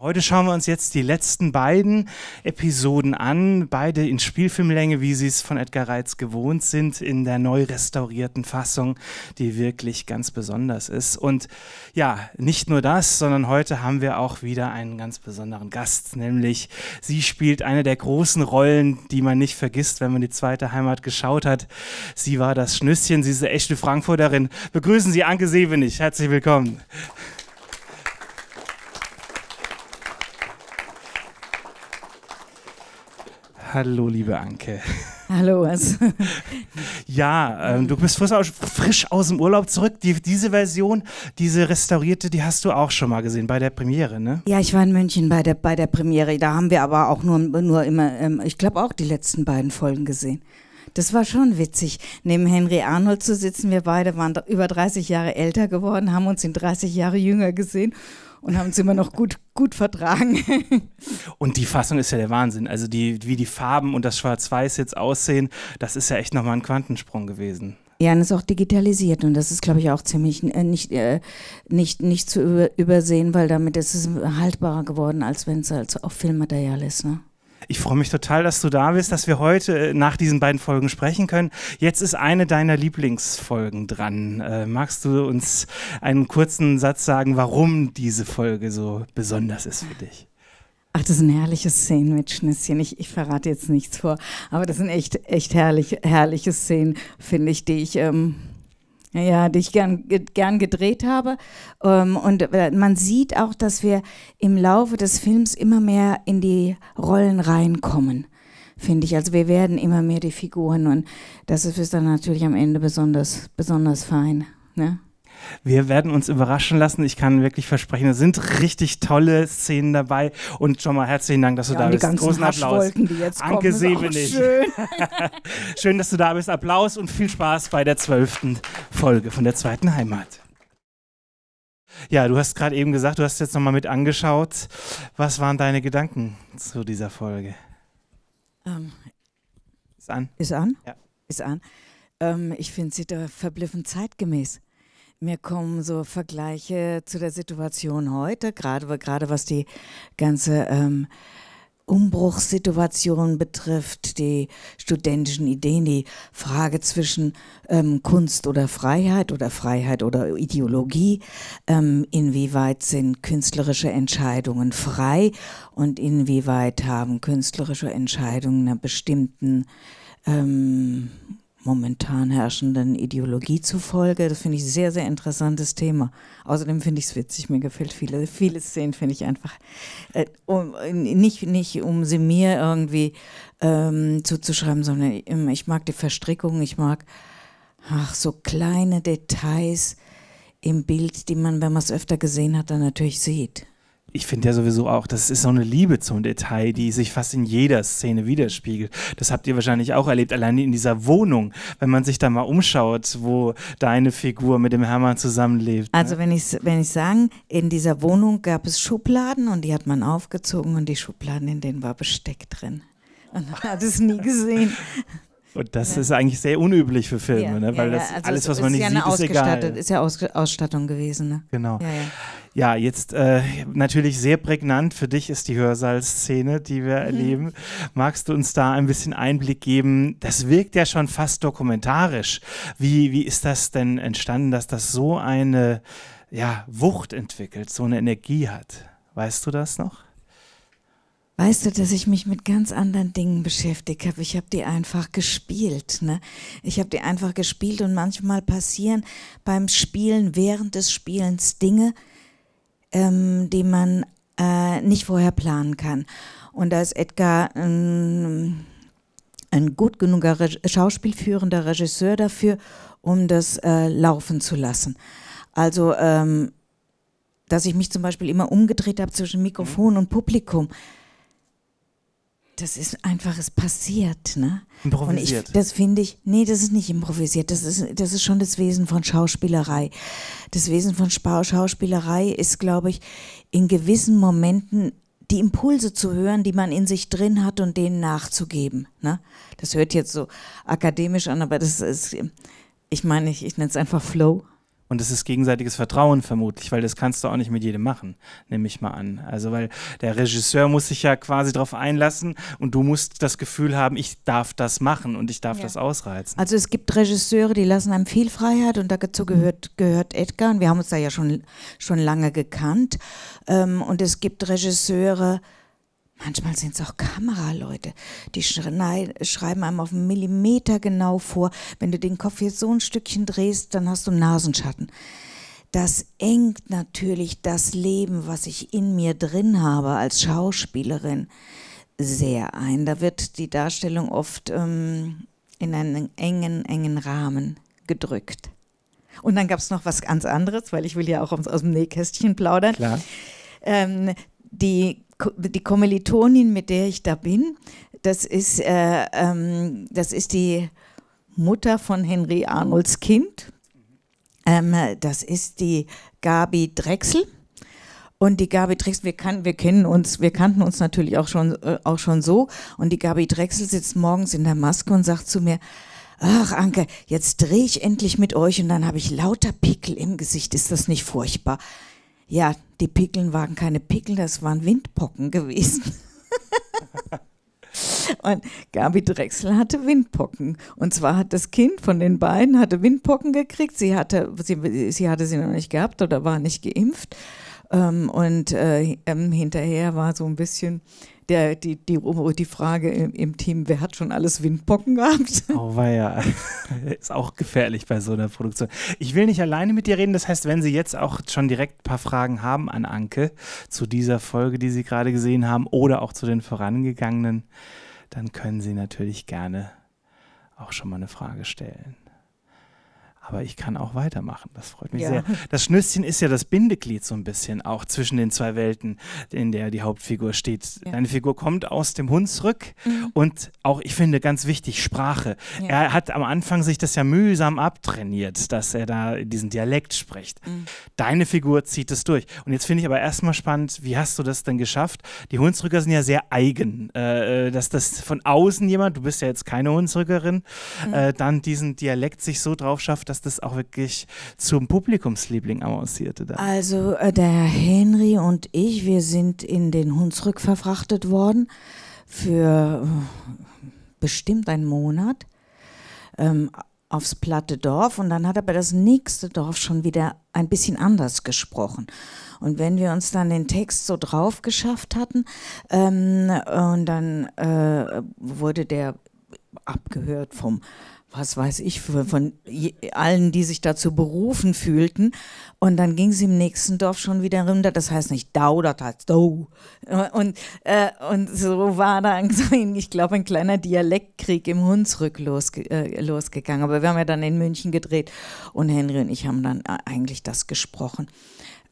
Heute schauen wir uns jetzt die letzten beiden Episoden an, beide in Spielfilmlänge, wie Sie es von Edgar Reitz gewohnt sind, in der neu restaurierten Fassung, die wirklich ganz besonders ist. Und ja, nicht nur das, sondern heute haben wir auch wieder einen ganz besonderen Gast, nämlich sie spielt eine der großen Rollen, die man nicht vergisst, wenn man die zweite Heimat geschaut hat. Sie war das Schnüsschen, sie ist eine echte Frankfurterin. Begrüßen Sie Anke Sevenich, herzlich willkommen. Hallo, liebe Anke. Hallo, was? ja, ähm, du bist frisch aus, frisch aus, dem Urlaub zurück. Die, diese Version, diese restaurierte, die hast du auch schon mal gesehen bei der Premiere, ne? Ja, ich war in München bei der, bei der Premiere. Da haben wir aber auch nur, nur immer, ähm, ich glaube, auch die letzten beiden Folgen gesehen. Das war schon witzig, neben Henry Arnold zu sitzen. Wir beide waren über 30 Jahre älter geworden, haben uns in 30 Jahre jünger gesehen und haben es immer noch gut, gut vertragen. und die Fassung ist ja der Wahnsinn. Also die, wie die Farben und das Schwarz-Weiß jetzt aussehen, das ist ja echt nochmal ein Quantensprung gewesen. Ja, und ist auch digitalisiert und das ist, glaube ich, auch ziemlich äh, nicht, äh, nicht, nicht zu übersehen, weil damit ist es haltbarer geworden, als wenn es halt so auf Filmmaterial ist. Ne? Ich freue mich total, dass du da bist, dass wir heute äh, nach diesen beiden Folgen sprechen können. Jetzt ist eine deiner Lieblingsfolgen dran. Äh, magst du uns einen kurzen Satz sagen, warum diese Folge so besonders ist für dich? Ach, das ist sind herrliche Szenen mit Schnässchen. Ich, ich verrate jetzt nichts vor, aber das sind echt, echt herrlich, herrliche Szenen, finde ich, die ich. Ähm ja, die ich gern, gern gedreht habe. Ähm, und äh, man sieht auch, dass wir im Laufe des Films immer mehr in die Rollen reinkommen, finde ich. Also wir werden immer mehr die Figuren und das ist dann natürlich am Ende besonders, besonders fein. Ne? Wir werden uns überraschen lassen. Ich kann wirklich versprechen, es sind richtig tolle Szenen dabei. Und schon mal herzlichen Dank, dass du ja, da bist. Die ganzen Großen Applaus. Die jetzt Anke Sebenig. Schön. schön, dass du da bist. Applaus und viel Spaß bei der zwölften Folge von der zweiten Heimat. Ja, du hast gerade eben gesagt, du hast jetzt nochmal mit angeschaut. Was waren deine Gedanken zu dieser Folge? Ähm, ist an. Ist an? Ja. Ist an. Ähm, ich finde sie da verblüffend zeitgemäß. Mir kommen so Vergleiche zu der Situation heute, gerade, gerade was die ganze ähm, Umbruchssituation betrifft, die studentischen Ideen, die Frage zwischen ähm, Kunst oder Freiheit oder Freiheit oder Ideologie, ähm, inwieweit sind künstlerische Entscheidungen frei und inwieweit haben künstlerische Entscheidungen einer bestimmten ähm, momentan herrschenden Ideologie zufolge. Das finde ich sehr, sehr interessantes Thema. Außerdem finde ich es witzig, mir gefällt viele, viele Szenen finde ich einfach, äh, um, nicht, nicht um sie mir irgendwie ähm, zuzuschreiben, sondern ich mag die Verstrickung, ich mag ach, so kleine Details im Bild, die man, wenn man es öfter gesehen hat, dann natürlich sieht ich finde ja sowieso auch, das ist so eine Liebe zum Detail, die sich fast in jeder Szene widerspiegelt. Das habt ihr wahrscheinlich auch erlebt, allein in dieser Wohnung, wenn man sich da mal umschaut, wo deine Figur mit dem Hermann zusammenlebt. Ne? Also wenn ich, wenn ich sagen, in dieser Wohnung gab es Schubladen und die hat man aufgezogen und die Schubladen, in denen war Besteck drin. Und man hat es nie gesehen. Und das ja. ist eigentlich sehr unüblich für Filme, ja, ne? weil ja, das also alles, was man nicht sieht, ist egal. Ist ja Aus Ausstattung gewesen. Ne? Genau. Ja, jetzt äh, natürlich sehr prägnant für dich ist die Hörsaalszene, die wir mhm. erleben. Magst du uns da ein bisschen Einblick geben? Das wirkt ja schon fast dokumentarisch. Wie, wie ist das denn entstanden, dass das so eine ja, Wucht entwickelt, so eine Energie hat? Weißt du das noch? weißt du, dass ich mich mit ganz anderen Dingen beschäftigt habe. Ich habe die einfach gespielt. Ne? Ich habe die einfach gespielt und manchmal passieren beim Spielen, während des Spielens Dinge, ähm, die man äh, nicht vorher planen kann. Und da ist Edgar ähm, ein gut genuger Re schauspielführender Regisseur dafür, um das äh, laufen zu lassen. Also, ähm, dass ich mich zum Beispiel immer umgedreht habe zwischen Mikrofon mhm. und Publikum das ist einfach, es passiert. Ne? Improvisiert. Ich, das finde ich, nee, das ist nicht improvisiert. Das ist, das ist schon das Wesen von Schauspielerei. Das Wesen von Spa Schauspielerei ist, glaube ich, in gewissen Momenten die Impulse zu hören, die man in sich drin hat und denen nachzugeben. Ne? Das hört jetzt so akademisch an, aber das ist, ich meine, ich, ich nenne es einfach Flow. Und es ist gegenseitiges Vertrauen vermutlich, weil das kannst du auch nicht mit jedem machen, nehme ich mal an. Also, weil der Regisseur muss sich ja quasi darauf einlassen und du musst das Gefühl haben, ich darf das machen und ich darf ja. das ausreizen. Also es gibt Regisseure, die lassen einem viel Freiheit und dazu mhm. gehört, gehört Edgar und wir haben uns da ja schon, schon lange gekannt. Ähm, und es gibt Regisseure, Manchmal sind es auch Kameraleute, die schreiben einem auf einen Millimeter genau vor, wenn du den Kopf jetzt so ein Stückchen drehst, dann hast du Nasenschatten. Das engt natürlich das Leben, was ich in mir drin habe als Schauspielerin, sehr ein. Da wird die Darstellung oft ähm, in einen engen, engen Rahmen gedrückt. Und dann gab es noch was ganz anderes, weil ich will ja auch aus, aus dem Nähkästchen plaudern. Klar. Ähm, die die Kommilitonin, mit der ich da bin, das ist, äh, ähm, das ist die Mutter von Henry Arnolds Kind. Ähm, das ist die Gabi Drechsel. Und die Gabi Drechsel, wir, kan wir kennen uns, wir kannten uns natürlich auch schon, äh, auch schon so. Und die Gabi Drechsel sitzt morgens in der Maske und sagt zu mir, Ach, Anke, jetzt drehe ich endlich mit euch und dann habe ich lauter Pickel im Gesicht. Ist das nicht furchtbar? Ja, die Pickeln waren keine Pickel, das waren Windpocken gewesen. Und Gabi Drechsel hatte Windpocken. Und zwar hat das Kind von den beiden hatte Windpocken gekriegt. Sie hatte sie, sie hatte sie noch nicht gehabt oder war nicht geimpft. Ähm, und äh, ähm, hinterher war so ein bisschen der, die, die, die Frage im, im, Team, wer hat schon alles Windpocken gehabt? Oh, ja. Ist auch gefährlich bei so einer Produktion. Ich will nicht alleine mit dir reden. Das heißt, wenn Sie jetzt auch schon direkt ein paar Fragen haben an Anke zu dieser Folge, die Sie gerade gesehen haben oder auch zu den vorangegangenen, dann können Sie natürlich gerne auch schon mal eine Frage stellen aber ich kann auch weitermachen. Das freut mich ja. sehr. Das Schnüsschen ist ja das Bindeglied so ein bisschen auch zwischen den zwei Welten, in der die Hauptfigur steht. Ja. Deine Figur kommt aus dem Hunsrück mhm. und auch, ich finde, ganz wichtig, Sprache. Ja. Er hat am Anfang sich das ja mühsam abtrainiert, dass er da diesen Dialekt spricht. Mhm. Deine Figur zieht es durch. Und jetzt finde ich aber erstmal spannend, wie hast du das denn geschafft? Die Hunsrücker sind ja sehr eigen, äh, äh dass das von außen jemand, du bist ja jetzt keine Hunsrückerin, mhm. äh, dann diesen Dialekt sich so drauf schafft, dass dass das auch wirklich zum Publikumsliebling avancierte. Dann. Also äh, der Henry und ich, wir sind in den Hunsrück verfrachtet worden für äh, bestimmt einen Monat ähm, aufs platte Dorf und dann hat aber das nächste Dorf schon wieder ein bisschen anders gesprochen. Und wenn wir uns dann den Text so drauf geschafft hatten, ähm, und dann äh, wurde der abgehört vom was weiß ich, von allen, die sich dazu berufen fühlten. Und dann ging sie im nächsten Dorf schon wieder runter. Das heißt nicht Dau, das heißt Dau. Und, äh, und so war dann, ich glaube, ein kleiner Dialektkrieg im Hunsrück losge äh, losgegangen. Aber wir haben ja dann in München gedreht und Henry und ich haben dann äh, eigentlich das gesprochen.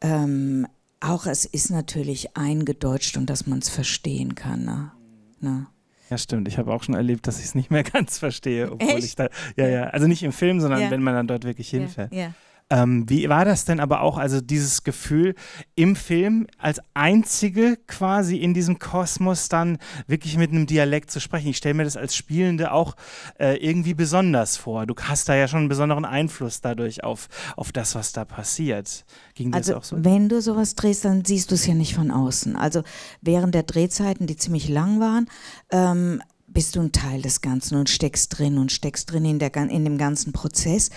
Ähm, auch es ist natürlich eingedeutscht und dass man es verstehen kann. Ne? Ne? Ja, stimmt. Ich habe auch schon erlebt, dass ich es nicht mehr ganz verstehe, obwohl Echt? ich da. Ja, ja. Also nicht im Film, sondern ja. wenn man dann dort wirklich hinfährt. Ja. Ähm, wie war das denn aber auch, also dieses Gefühl im Film als einzige quasi in diesem Kosmos dann wirklich mit einem Dialekt zu sprechen? Ich stelle mir das als Spielende auch äh, irgendwie besonders vor. Du hast da ja schon einen besonderen Einfluss dadurch auf, auf das, was da passiert. Ging also, das auch so? Wenn du sowas drehst, dann siehst du es ja nicht von außen. Also während der Drehzeiten, die ziemlich lang waren, ähm, bist du ein Teil des Ganzen und steckst drin und steckst drin in, der, in dem ganzen Prozess.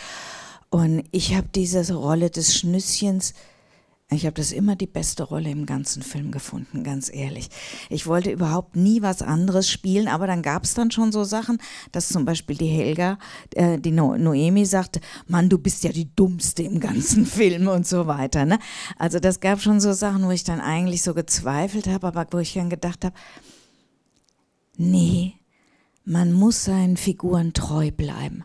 Und ich habe diese Rolle des Schnüsschens, ich habe das immer die beste Rolle im ganzen Film gefunden, ganz ehrlich. Ich wollte überhaupt nie was anderes spielen, aber dann gab es dann schon so Sachen, dass zum Beispiel die Helga, äh, die no Noemi sagte, Mann, du bist ja die Dummste im ganzen Film und so weiter. Ne? Also das gab schon so Sachen, wo ich dann eigentlich so gezweifelt habe, aber wo ich dann gedacht habe, nee, man muss seinen Figuren treu bleiben.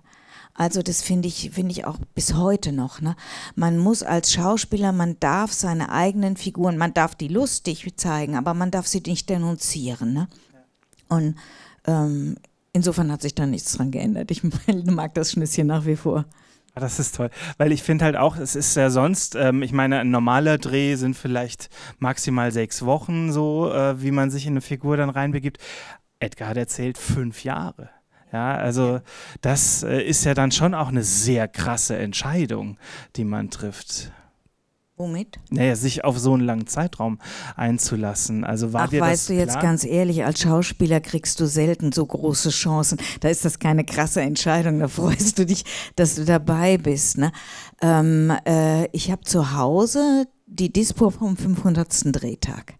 Also das finde ich, finde ich auch bis heute noch. Ne? Man muss als Schauspieler, man darf seine eigenen Figuren, man darf die lustig zeigen, aber man darf sie nicht denunzieren. Ne? Und ähm, insofern hat sich da nichts dran geändert. Ich mag das Schnüsschen nach wie vor. Ah, das ist toll, weil ich finde halt auch, es ist ja sonst, ähm, ich meine, ein normaler Dreh sind vielleicht maximal sechs Wochen so, äh, wie man sich in eine Figur dann reinbegibt. Edgar hat erzählt fünf Jahre. Ja, also das äh, ist ja dann schon auch eine sehr krasse Entscheidung, die man trifft. Womit? Naja, sich auf so einen langen Zeitraum einzulassen. Also war Ach, dir weißt das du jetzt ganz ehrlich, als Schauspieler kriegst du selten so große Chancen. Da ist das keine krasse Entscheidung. Da freust du dich, dass du dabei bist. Ne? Ähm, äh, ich habe zu Hause die Dispo vom 500. Drehtag.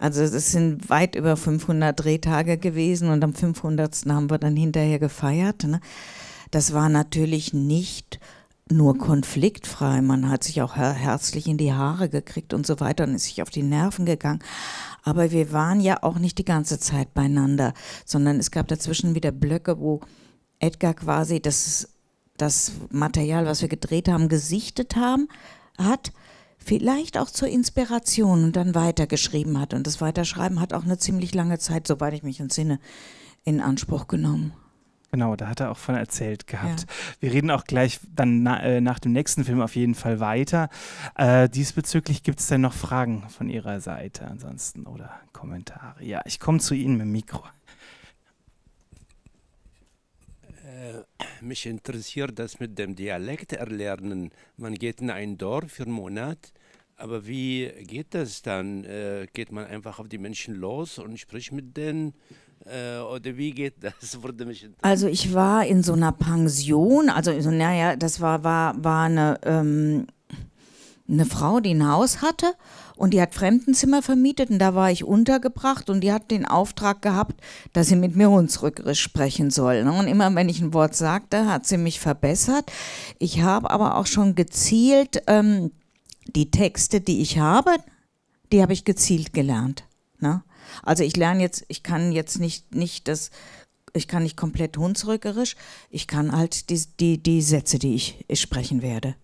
Also es sind weit über 500 Drehtage gewesen und am 500. haben wir dann hinterher gefeiert. Ne? Das war natürlich nicht nur konfliktfrei. Man hat sich auch herzlich in die Haare gekriegt und so weiter und ist sich auf die Nerven gegangen. Aber wir waren ja auch nicht die ganze Zeit beieinander, sondern es gab dazwischen wieder Blöcke, wo Edgar quasi das, das Material, was wir gedreht haben, gesichtet haben, hat vielleicht auch zur Inspiration und dann weitergeschrieben hat. Und das Weiterschreiben hat auch eine ziemlich lange Zeit, soweit ich mich entsinne, in Anspruch genommen. Genau, da hat er auch von erzählt gehabt. Ja. Wir reden auch gleich dann na, äh, nach dem nächsten Film auf jeden Fall weiter. Äh, diesbezüglich gibt es denn noch Fragen von Ihrer Seite ansonsten oder Kommentare? Ja, ich komme zu Ihnen mit dem Mikro. Äh, mich interessiert das mit dem Dialekt erlernen. Man geht in ein Dorf für einen Monat aber wie geht das dann? Äh, geht man einfach auf die Menschen los und spricht mit denen? Äh, oder wie geht das? Würde mich also ich war in so einer Pension, also so, naja, das war, war, war eine, ähm, eine Frau, die ein Haus hatte und die hat Fremdenzimmer vermietet und da war ich untergebracht und die hat den Auftrag gehabt, dass sie mit mir Hunsrückerisch sprechen soll. Ne? Und immer wenn ich ein Wort sagte, hat sie mich verbessert. Ich habe aber auch schon gezielt... Ähm, die Texte, die ich habe, die habe ich gezielt gelernt. Ne? Also ich lerne jetzt, ich kann jetzt nicht, nicht das, ich kann nicht komplett hunsrückerisch, ich kann halt die, die, die Sätze, die ich, sprechen werde.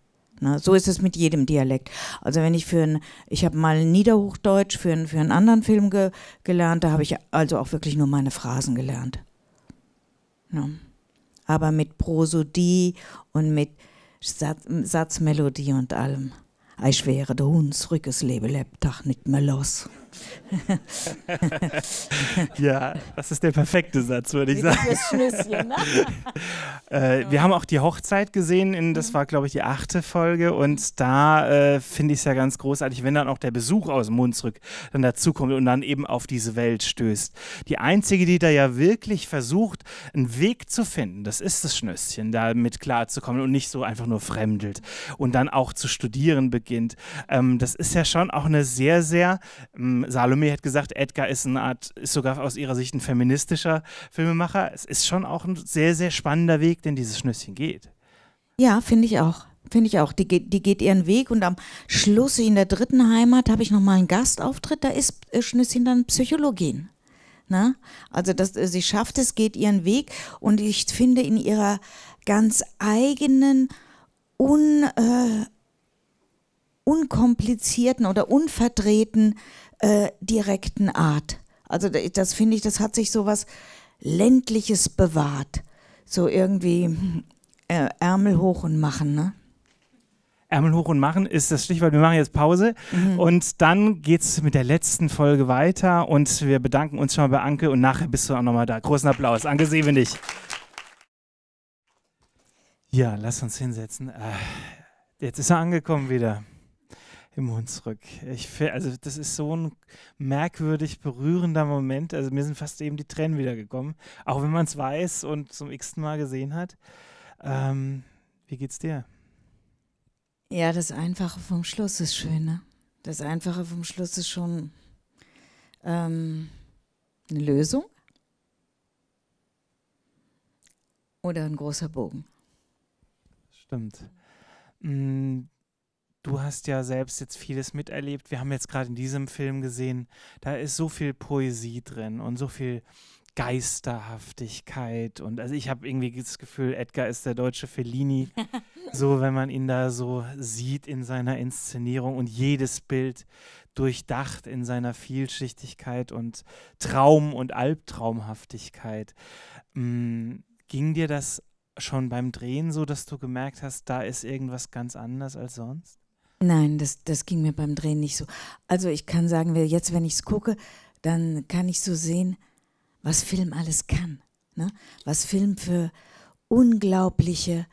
Ne? So ist es mit jedem Dialekt. Also wenn ich für ein, ich habe mal Niederhochdeutsch für, ein, für einen anderen Film ge, gelernt, da habe ich also auch wirklich nur meine Phrasen gelernt. Ne? Aber mit Prosodie und mit Satz, Satzmelodie und allem. Ei schwere de Huns rückes Lebelepp Tag nit mehr los. ja, das ist der perfekte Satz, würde ich sagen. Ne? äh, wir haben auch die Hochzeit gesehen, in, das mhm. war, glaube ich, die achte Folge. Und da äh, finde ich es ja ganz großartig, wenn dann auch der Besuch aus Mundsrück dann dazukommt und dann eben auf diese Welt stößt. Die einzige, die da ja wirklich versucht, einen Weg zu finden, das ist das Schnösschen, damit klarzukommen und nicht so einfach nur fremdelt und dann auch zu studieren beginnt. Ähm, das ist ja schon auch eine sehr, sehr ähm, Salome hat gesagt, Edgar ist eine Art, ist sogar aus ihrer Sicht ein feministischer Filmemacher. Es ist schon auch ein sehr, sehr spannender Weg, den dieses Schnüsschen geht. Ja, finde ich auch. Finde ich auch. Die, die geht ihren Weg und am Schluss in der dritten Heimat habe ich nochmal einen Gastauftritt. Da ist äh, Schnüsschen dann Psychologin. Na? Ne? Also das, äh, sie schafft es, geht ihren Weg und ich finde in ihrer ganz eigenen, un, äh, unkomplizierten oder unverdrehten äh, direkten Art. Also das finde ich, das hat sich so was ländliches bewahrt. So irgendwie äh, Ärmel hoch und machen, ne? Ärmel hoch und machen ist das Stichwort. Wir machen jetzt Pause mhm. und dann geht es mit der letzten Folge weiter und wir bedanken uns schon mal bei Anke und nachher bist du auch nochmal da. Großen Applaus. Anke Sevenich. Ja, lass uns hinsetzen. Äh, jetzt ist er angekommen wieder. Himmel zurück. Ich also das ist so ein merkwürdig berührender Moment. Also mir sind fast eben die Tränen wiedergekommen, auch wenn man es weiß und zum x-ten Mal gesehen hat. Ähm, wie geht's dir? Ja, das Einfache vom Schluss ist schön. Ne? Das Einfache vom Schluss ist schon ähm, eine Lösung oder ein großer Bogen. Stimmt. Mhm du hast ja selbst jetzt vieles miterlebt. Wir haben jetzt gerade in diesem Film gesehen, da ist so viel Poesie drin und so viel Geisterhaftigkeit. Und also ich habe irgendwie das Gefühl, Edgar ist der deutsche Fellini. so, wenn man ihn da so sieht in seiner Inszenierung und jedes Bild durchdacht in seiner Vielschichtigkeit und Traum- und Albtraumhaftigkeit. Mhm. ging dir das schon beim Drehen so, dass du gemerkt hast, da ist irgendwas ganz anders als sonst? Nein, das, das ging mir beim Drehen nicht so. Also ich kann sagen, jetzt, wenn ich es gucke, dann kann ich so sehen, was Film alles kann. Ne? Was Film für unglaubliche,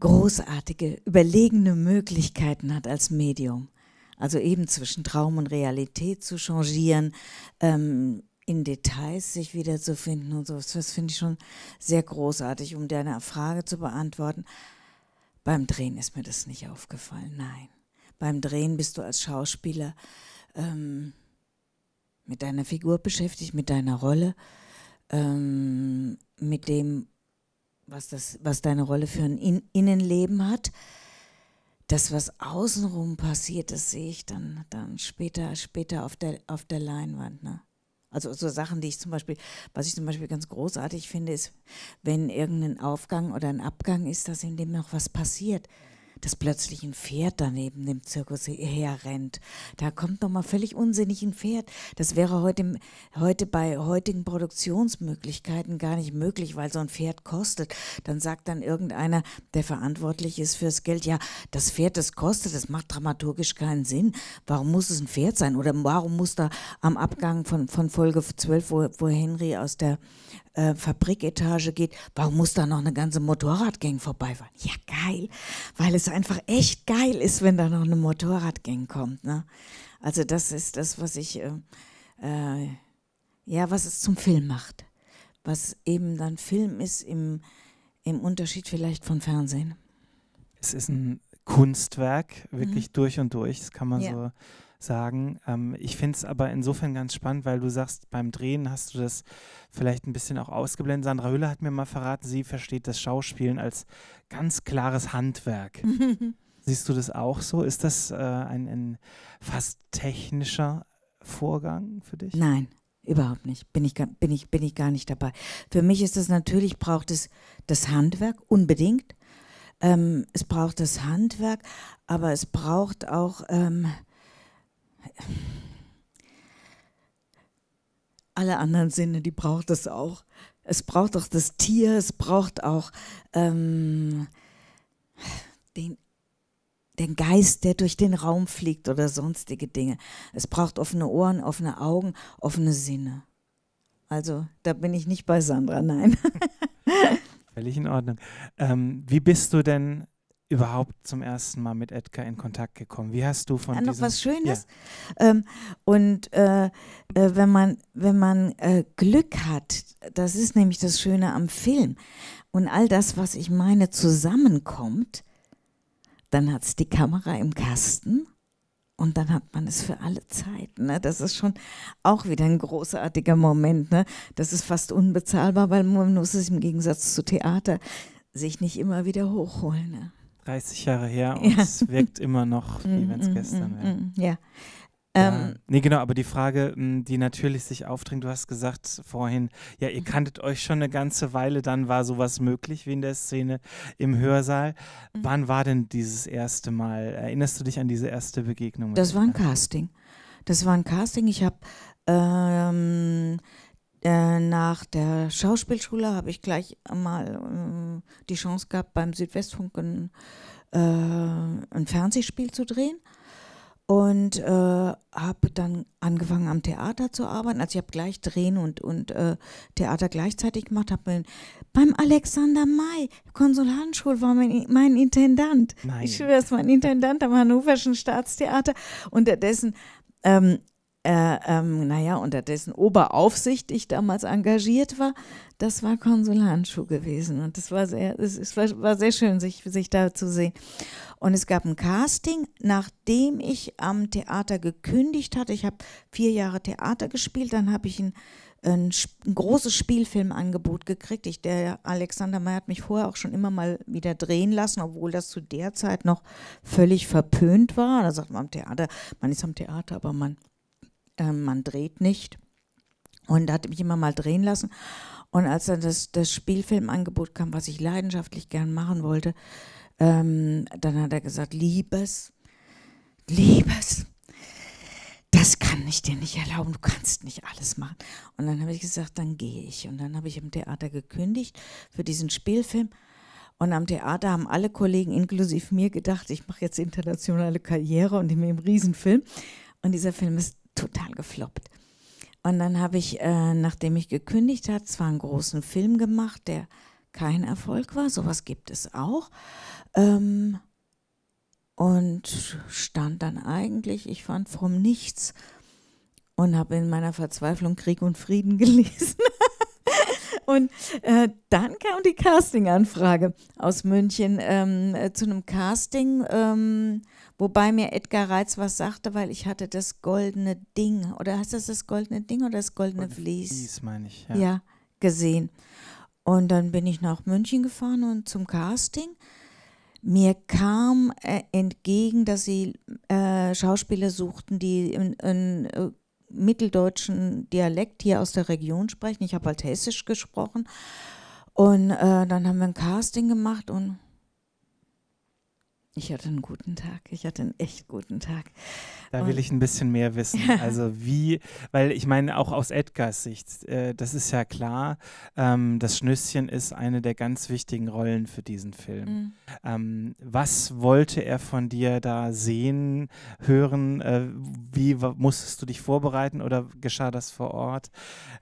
großartige, überlegene Möglichkeiten hat als Medium. Also eben zwischen Traum und Realität zu changieren, ähm, in Details sich wiederzufinden und so. Das finde ich schon sehr großartig, um deine Frage zu beantworten. Beim Drehen ist mir das nicht aufgefallen, nein. Beim Drehen bist du als Schauspieler ähm, mit deiner Figur beschäftigt, mit deiner Rolle, ähm, mit dem, was, das, was deine Rolle für ein In Innenleben hat. Das, was außenrum passiert, das sehe ich dann, dann später, später auf der, auf der Leinwand. Ne? Also so Sachen, die ich zum Beispiel, was ich zum Beispiel ganz großartig finde, ist, wenn irgendein Aufgang oder ein Abgang ist, dass in dem noch was passiert dass plötzlich ein Pferd daneben dem Zirkus herrennt. Da kommt nochmal völlig unsinnig ein Pferd. Das wäre heute, heute bei heutigen Produktionsmöglichkeiten gar nicht möglich, weil so ein Pferd kostet. Dann sagt dann irgendeiner, der verantwortlich ist fürs Geld, ja, das Pferd, das kostet, das macht dramaturgisch keinen Sinn. Warum muss es ein Pferd sein? Oder warum muss da am Abgang von, von Folge 12, wo, wo Henry aus der äh, Fabriketage geht, warum muss da noch eine ganze Motorradgang vorbeifahren? Ja, geil, weil es einfach echt geil ist, wenn da noch eine Motorradgang kommt. Ne? Also das ist das, was ich, äh, äh, ja, was es zum Film macht. Was eben dann Film ist im, im Unterschied vielleicht von Fernsehen. Es ist ein Kunstwerk, wirklich mhm. durch und durch, das kann man ja. so sagen. Ähm, ich finde es aber insofern ganz spannend, weil du sagst, beim Drehen hast du das vielleicht ein bisschen auch ausgeblendet. Sandra Hüller hat mir mal verraten, sie versteht das Schauspielen als ganz klares Handwerk. Siehst du das auch so? Ist das äh, ein, ein fast technischer Vorgang für dich? Nein, Überhaupt nicht. Bin ich, bin, ich, bin ich gar nicht dabei. Für mich ist es natürlich, braucht es das Handwerk unbedingt. Ähm, es braucht das Handwerk, aber es braucht auch ähm, alle anderen Sinne, die braucht es auch. Es braucht auch das Tier, es braucht auch ähm, den, den Geist, der durch den Raum fliegt oder sonstige Dinge. Es braucht offene Ohren, offene Augen, offene Sinne. Also da bin ich nicht bei Sandra, nein. Völlig in Ordnung. Ähm, wie bist du denn überhaupt zum ersten Mal mit Edgar in Kontakt gekommen? Wie hast du von ja, noch was Schönes. Ja. Ähm, und äh, äh, wenn man wenn man äh, Glück hat, das ist nämlich das Schöne am Film und all das, was ich meine, zusammenkommt, dann hat's die Kamera im Kasten. Und dann hat man es für alle Zeit. Ne? Das ist schon auch wieder ein großartiger Moment. Ne? Das ist fast unbezahlbar, weil man muss es im Gegensatz zu Theater sich nicht immer wieder hochholen. Ne? 30 Jahre her und ja. es wirkt immer noch, mm, wie wenn es mm, gestern mm, wäre. Ja. Ja. Ähm, nee, genau, aber die Frage, die natürlich sich aufdringt, du hast gesagt vorhin, ja, ihr mhm. kanntet euch schon eine ganze Weile, dann war sowas möglich wie in der Szene im Hörsaal. Mhm. Wann war denn dieses erste Mal? Erinnerst du dich an diese erste Begegnung? das war ein Casting. Das war ein Casting. Ich habe ähm, äh, nach der Schauspielschule habe ich gleich mal äh, die Chance gehabt, beim Südwestfunk ein, äh, ein Fernsehspiel zu drehen und äh, habe dann angefangen am Theater zu arbeiten. Also ich habe gleich Drehen und, und äh, Theater gleichzeitig gemacht. Hab mein, beim Alexander May, Konsulatenschule war mein, mein Intendant. Nein. Ich schwöre es, mein Intendant am Hannoverschen Staatstheater, Unterdessen äh, ähm, äh, ähm, naja, unter dessen Oberaufsicht ich damals engagiert war, das war Konsul Handschuh gewesen. Und das war sehr, es, war, war, sehr schön, sich, sich da zu sehen. Und es gab ein Casting, nachdem ich am Theater gekündigt hatte. Ich habe vier Jahre Theater gespielt, dann habe ich ein, ein, ein, großes Spielfilmangebot gekriegt. Ich, der Alexander May hat mich vorher auch schon immer mal wieder drehen lassen, obwohl das zu der Zeit noch völlig verpönt war. Da sagt man am Theater, man ist am Theater, aber man äh, man dreht nicht. Und da hat mich immer mal drehen lassen. Und als dann das, das Spielfilmangebot kam, was ich leidenschaftlich gern machen wollte, ähm, dann hat er gesagt, Liebes, Liebes, das kann ich dir nicht erlauben, du kannst nicht alles machen. Und dann habe ich gesagt, dann gehe ich. Und dann habe ich im Theater gekündigt für diesen Spielfilm. Und am Theater haben alle Kollegen, inklusive mir, gedacht, ich mache jetzt internationale Karriere und nehme einen Riesenfilm. Und dieser Film ist total gefloppt. Und dann habe ich, äh, nachdem ich gekündigt hat, zwar einen großen Film gemacht, der kein Erfolg war, sowas gibt es auch. Ähm, und stand dann eigentlich, ich fand vom Nichts und habe in meiner Verzweiflung Krieg und Frieden gelesen. und äh, dann kam die Casting-Anfrage aus München ähm, äh, zu einem Casting. Ähm, Wobei mir Edgar Reitz was sagte, weil ich hatte das goldene Ding, oder heißt das das goldene Ding oder das goldene Vlies? Vlies meine ich, ja. Ja, gesehen. Und dann bin ich nach München gefahren und zum Casting. Mir kam äh, entgegen, dass sie äh, Schauspieler suchten, die einen äh, mitteldeutschen Dialekt hier aus der Region sprechen. Ich habe halt hessisch gesprochen. Und äh, dann haben wir ein Casting gemacht und ich hatte einen guten Tag. Ich hatte einen echt guten Tag. Da und will ich ein bisschen mehr wissen. Ja. Also wie, weil ich meine, auch aus Edgars Sicht, äh, das ist ja klar, ähm, das Schnüsschen ist eine der ganz wichtigen Rollen für diesen Film. Mhm. Ähm, was wollte er von dir da sehen, hören? Äh, wie musstest du dich vorbereiten oder geschah das vor Ort?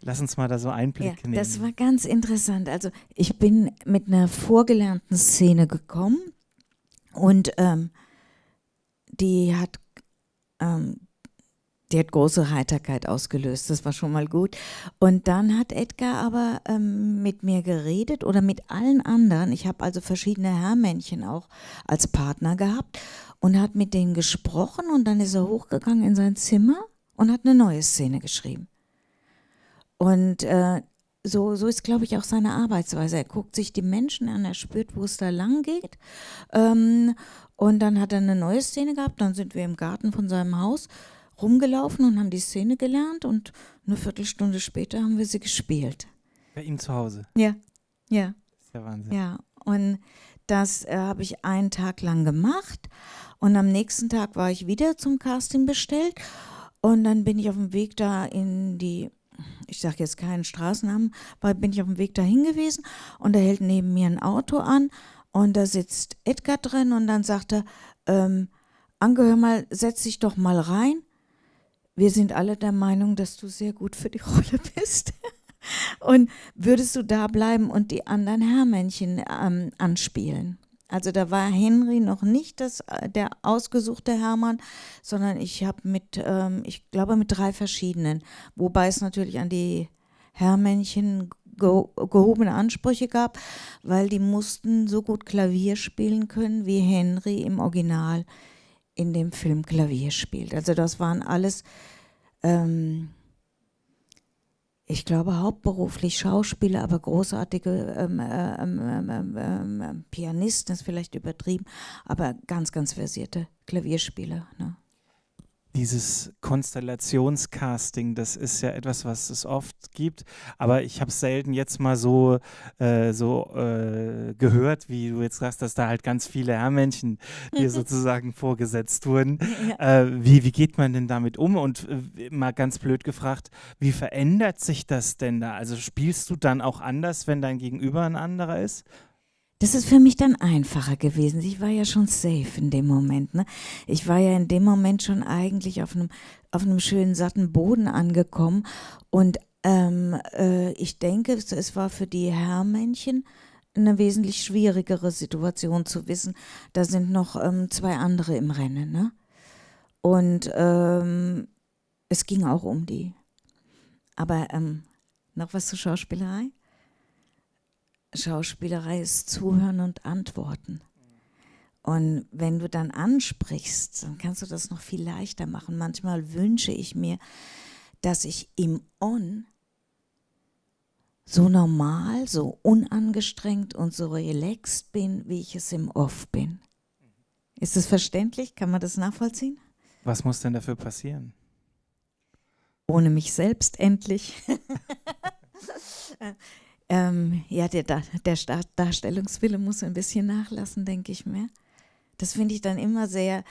Lass uns mal da so Einblick ja, nehmen. Das war ganz interessant. Also ich bin mit einer vorgelernten Szene gekommen und ähm, die hat ähm, die hat große Heiterkeit ausgelöst, das war schon mal gut. Und dann hat Edgar aber ähm, mit mir geredet oder mit allen anderen. Ich habe also verschiedene Herrmännchen auch als Partner gehabt und hat mit denen gesprochen und dann ist er hochgegangen in sein Zimmer und hat eine neue Szene geschrieben. Und äh, so, so ist, glaube ich, auch seine Arbeitsweise. Er guckt sich die Menschen an, er spürt, wo es da lang geht. Ähm, und dann hat er eine neue Szene gehabt. Dann sind wir im Garten von seinem Haus rumgelaufen und haben die Szene gelernt. Und eine Viertelstunde später haben wir sie gespielt. Bei ihm zu Hause? Ja. Ja. Das ist ja Wahnsinn. Ja. Und das äh, habe ich einen Tag lang gemacht. Und am nächsten Tag war ich wieder zum Casting bestellt. Und dann bin ich auf dem Weg da in die ich sage jetzt keinen Straßennamen, weil bin ich auf dem Weg dahin gewesen und da hält neben mir ein Auto an und da sitzt Edgar drin und dann sagte, ähm, Angehör mal, setz dich doch mal rein. Wir sind alle der Meinung, dass du sehr gut für die Rolle bist. und würdest du da bleiben und die anderen Herrmännchen ähm, anspielen? Also da war Henry noch nicht das, äh, der ausgesuchte Hermann, sondern ich habe mit, ähm, ich glaube, mit drei verschiedenen. Wobei es natürlich an die Herrmännchen gehobene Ansprüche gab, weil die mussten so gut Klavier spielen können, wie Henry im Original in dem Film Klavier spielt. Also das waren alles... Ähm, ich glaube hauptberuflich Schauspieler, aber großartige ähm, äh, ähm, ähm, ähm, ähm, Pianisten ist vielleicht übertrieben, aber ganz, ganz versierte Klavierspieler. Ne? dieses Konstellationscasting, das ist ja etwas, was es oft gibt, aber ich habe es selten jetzt mal so, äh, so äh, gehört, wie du jetzt sagst, dass da halt ganz viele Herrmännchen dir sozusagen vorgesetzt wurden. Ja. Äh, wie, wie geht man denn damit um? Und äh, mal ganz blöd gefragt, wie verändert sich das denn da? Also spielst du dann auch anders, wenn dein Gegenüber ein anderer ist? Das ist für mich dann einfacher gewesen. Ich war ja schon safe in dem Moment. Ne? Ich war ja in dem Moment schon eigentlich auf einem, auf einem schönen, satten Boden angekommen. Und ähm, äh, ich denke, es war für die Herrmännchen eine wesentlich schwierigere Situation zu wissen. Da sind noch ähm, zwei andere im Rennen. Ne? Und ähm, es ging auch um die. Aber ähm, noch was zur Schauspielerei? Schauspielerei ist Zuhören und Antworten. Und wenn du dann ansprichst, dann kannst du das noch viel leichter machen. Manchmal wünsche ich mir, dass ich im On so normal, so unangestrengt und so relaxed bin, wie ich es im Off bin. Ist das verständlich? Kann man das nachvollziehen? Was muss denn dafür passieren? Ohne mich selbst endlich. Ähm, ja, der, der Darstellungswille muss ein bisschen nachlassen, denke ich mir. Das finde ich dann immer sehr.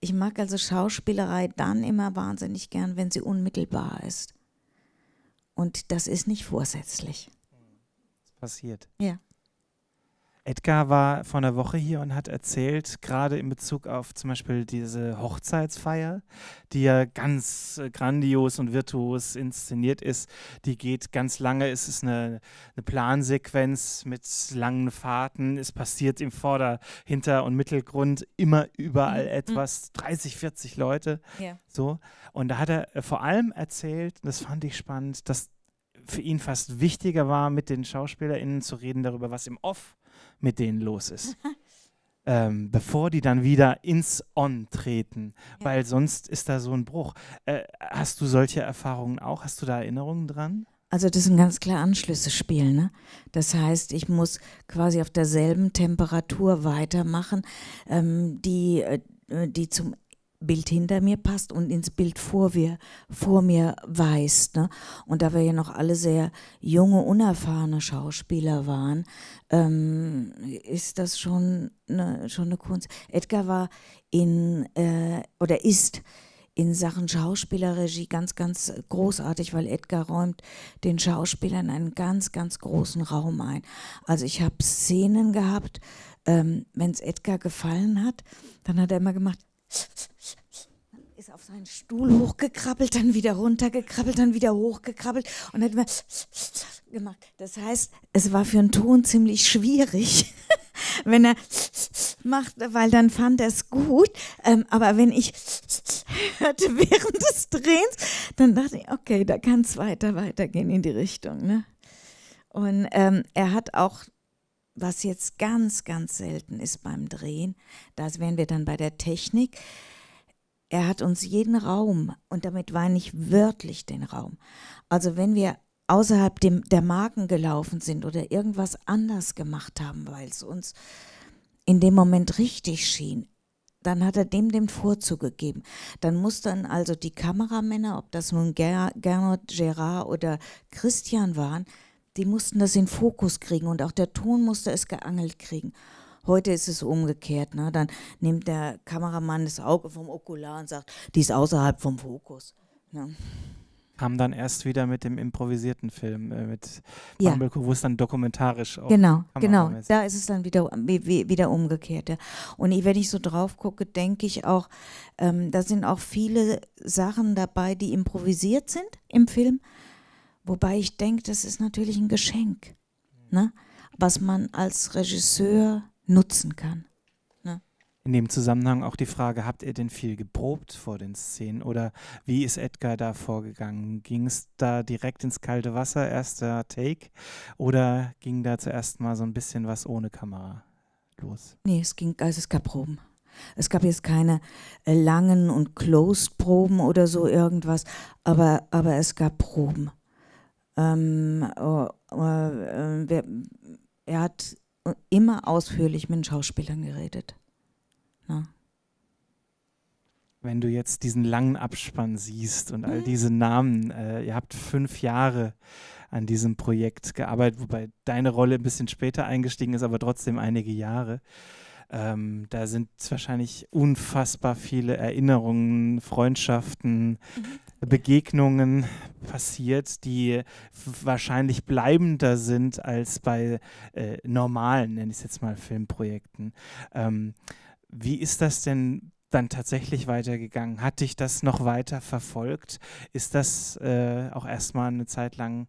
Ich mag also Schauspielerei dann immer wahnsinnig gern, wenn sie unmittelbar ist. Und das ist nicht vorsätzlich. Das passiert. Ja. Edgar war vor einer Woche hier und hat erzählt, gerade in Bezug auf zum Beispiel diese Hochzeitsfeier, die ja ganz äh, grandios und virtuos inszeniert ist. Die geht ganz lange, es ist eine, eine Plansequenz mit langen Fahrten. Es passiert im Vorder-, Hinter- und Mittelgrund immer überall mhm. etwas. 30, 40 Leute. Yeah. So. Und da hat er äh, vor allem erzählt, das fand ich spannend, dass für ihn fast wichtiger war, mit den SchauspielerInnen zu reden darüber, was im Off mit denen los ist. ähm, bevor die dann wieder ins On treten, ja. weil sonst ist da so ein Bruch. Äh, hast du solche Erfahrungen auch? Hast du da Erinnerungen dran? Also das sind ganz klar Anschlüssespiel. Ne? Das heißt, ich muss quasi auf derselben Temperatur weitermachen, ähm, die, äh, die zum Bild hinter mir passt und ins Bild vor, wir, vor mir weist. Ne? Und da wir ja noch alle sehr junge, unerfahrene Schauspieler waren, ähm, ist das schon eine, schon eine Kunst. Edgar war in, äh, oder ist in Sachen Schauspielerregie ganz, ganz großartig, weil Edgar räumt den Schauspielern einen ganz, ganz großen Raum ein. Also ich habe Szenen gehabt, ähm, wenn es Edgar gefallen hat, dann hat er immer gemacht, dann ist er auf seinen Stuhl hochgekrabbelt, dann wieder runtergekrabbelt, dann wieder hochgekrabbelt und hat immer gemacht. Das heißt, es war für einen Ton ziemlich schwierig, wenn er macht, weil dann fand er es gut. Ähm, aber wenn ich hörte während des Drehens, dann dachte ich, okay, da kann es weiter, weitergehen in die Richtung. Ne? Und ähm, er hat auch was jetzt ganz, ganz selten ist beim Drehen, das wären wir dann bei der Technik. Er hat uns jeden Raum, und damit meine ich wörtlich den Raum. Also wenn wir außerhalb dem, der Marken gelaufen sind oder irgendwas anders gemacht haben, weil es uns in dem Moment richtig schien, dann hat er dem den Vorzug gegeben. Dann mussten also die Kameramänner, ob das nun Ger Gernot Gerard oder Christian waren, die mussten das in Fokus kriegen und auch der Ton musste es geangelt kriegen. Heute ist es umgekehrt. Ne? Dann nimmt der Kameramann das Auge vom Okular und sagt, die ist außerhalb vom Fokus. Ne? Kam dann erst wieder mit dem improvisierten Film, äh, mit ja. Bumbleko, wo es dann dokumentarisch auch Genau, genau. Da ist es dann wieder, wieder umgekehrt. Ja. Und wenn ich so drauf gucke, denke ich auch, ähm, da sind auch viele Sachen dabei, die improvisiert sind im Film Wobei ich denke, das ist natürlich ein Geschenk, ne? was man als Regisseur nutzen kann. Ne? In dem Zusammenhang auch die Frage, habt ihr denn viel geprobt vor den Szenen oder wie ist Edgar da vorgegangen? Ging es da direkt ins kalte Wasser, erster Take oder ging da zuerst mal so ein bisschen was ohne Kamera los? Nee, es ging, also es gab Proben. Es gab jetzt keine äh, langen und Closed-Proben oder so irgendwas, aber, aber es gab Proben. Ähm, oh, oh, äh, wir, er hat immer ausführlich mit den Schauspielern geredet. Na? Ne? Wenn du jetzt diesen langen Abspann siehst und all mhm. diese Namen, äh, ihr habt fünf Jahre an diesem Projekt gearbeitet, wobei deine Rolle ein bisschen später eingestiegen ist, aber trotzdem einige Jahre. Ähm, da sind wahrscheinlich unfassbar viele Erinnerungen, Freundschaften, mhm. Begegnungen passiert, die wahrscheinlich bleibender sind als bei äh, normalen, nenne ich es jetzt mal, Filmprojekten. Ähm, wie ist das denn dann tatsächlich weitergegangen? Hat dich das noch weiter verfolgt? Ist das äh, auch erstmal eine Zeit lang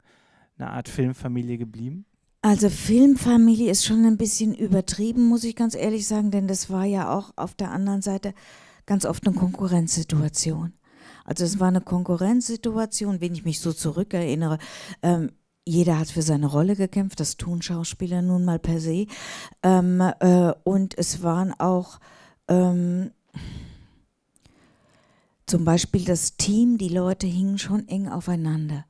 eine Art Filmfamilie geblieben? Also Filmfamilie ist schon ein bisschen übertrieben, muss ich ganz ehrlich sagen, denn das war ja auch auf der anderen Seite ganz oft eine Konkurrenzsituation. Also es war eine Konkurrenzsituation, wenn ich mich so zurückerinnere. Ähm, jeder hat für seine Rolle gekämpft, das tun Schauspieler nun mal per se. Ähm, äh, und es waren auch ähm, zum Beispiel das Team, die Leute hingen schon eng aufeinander.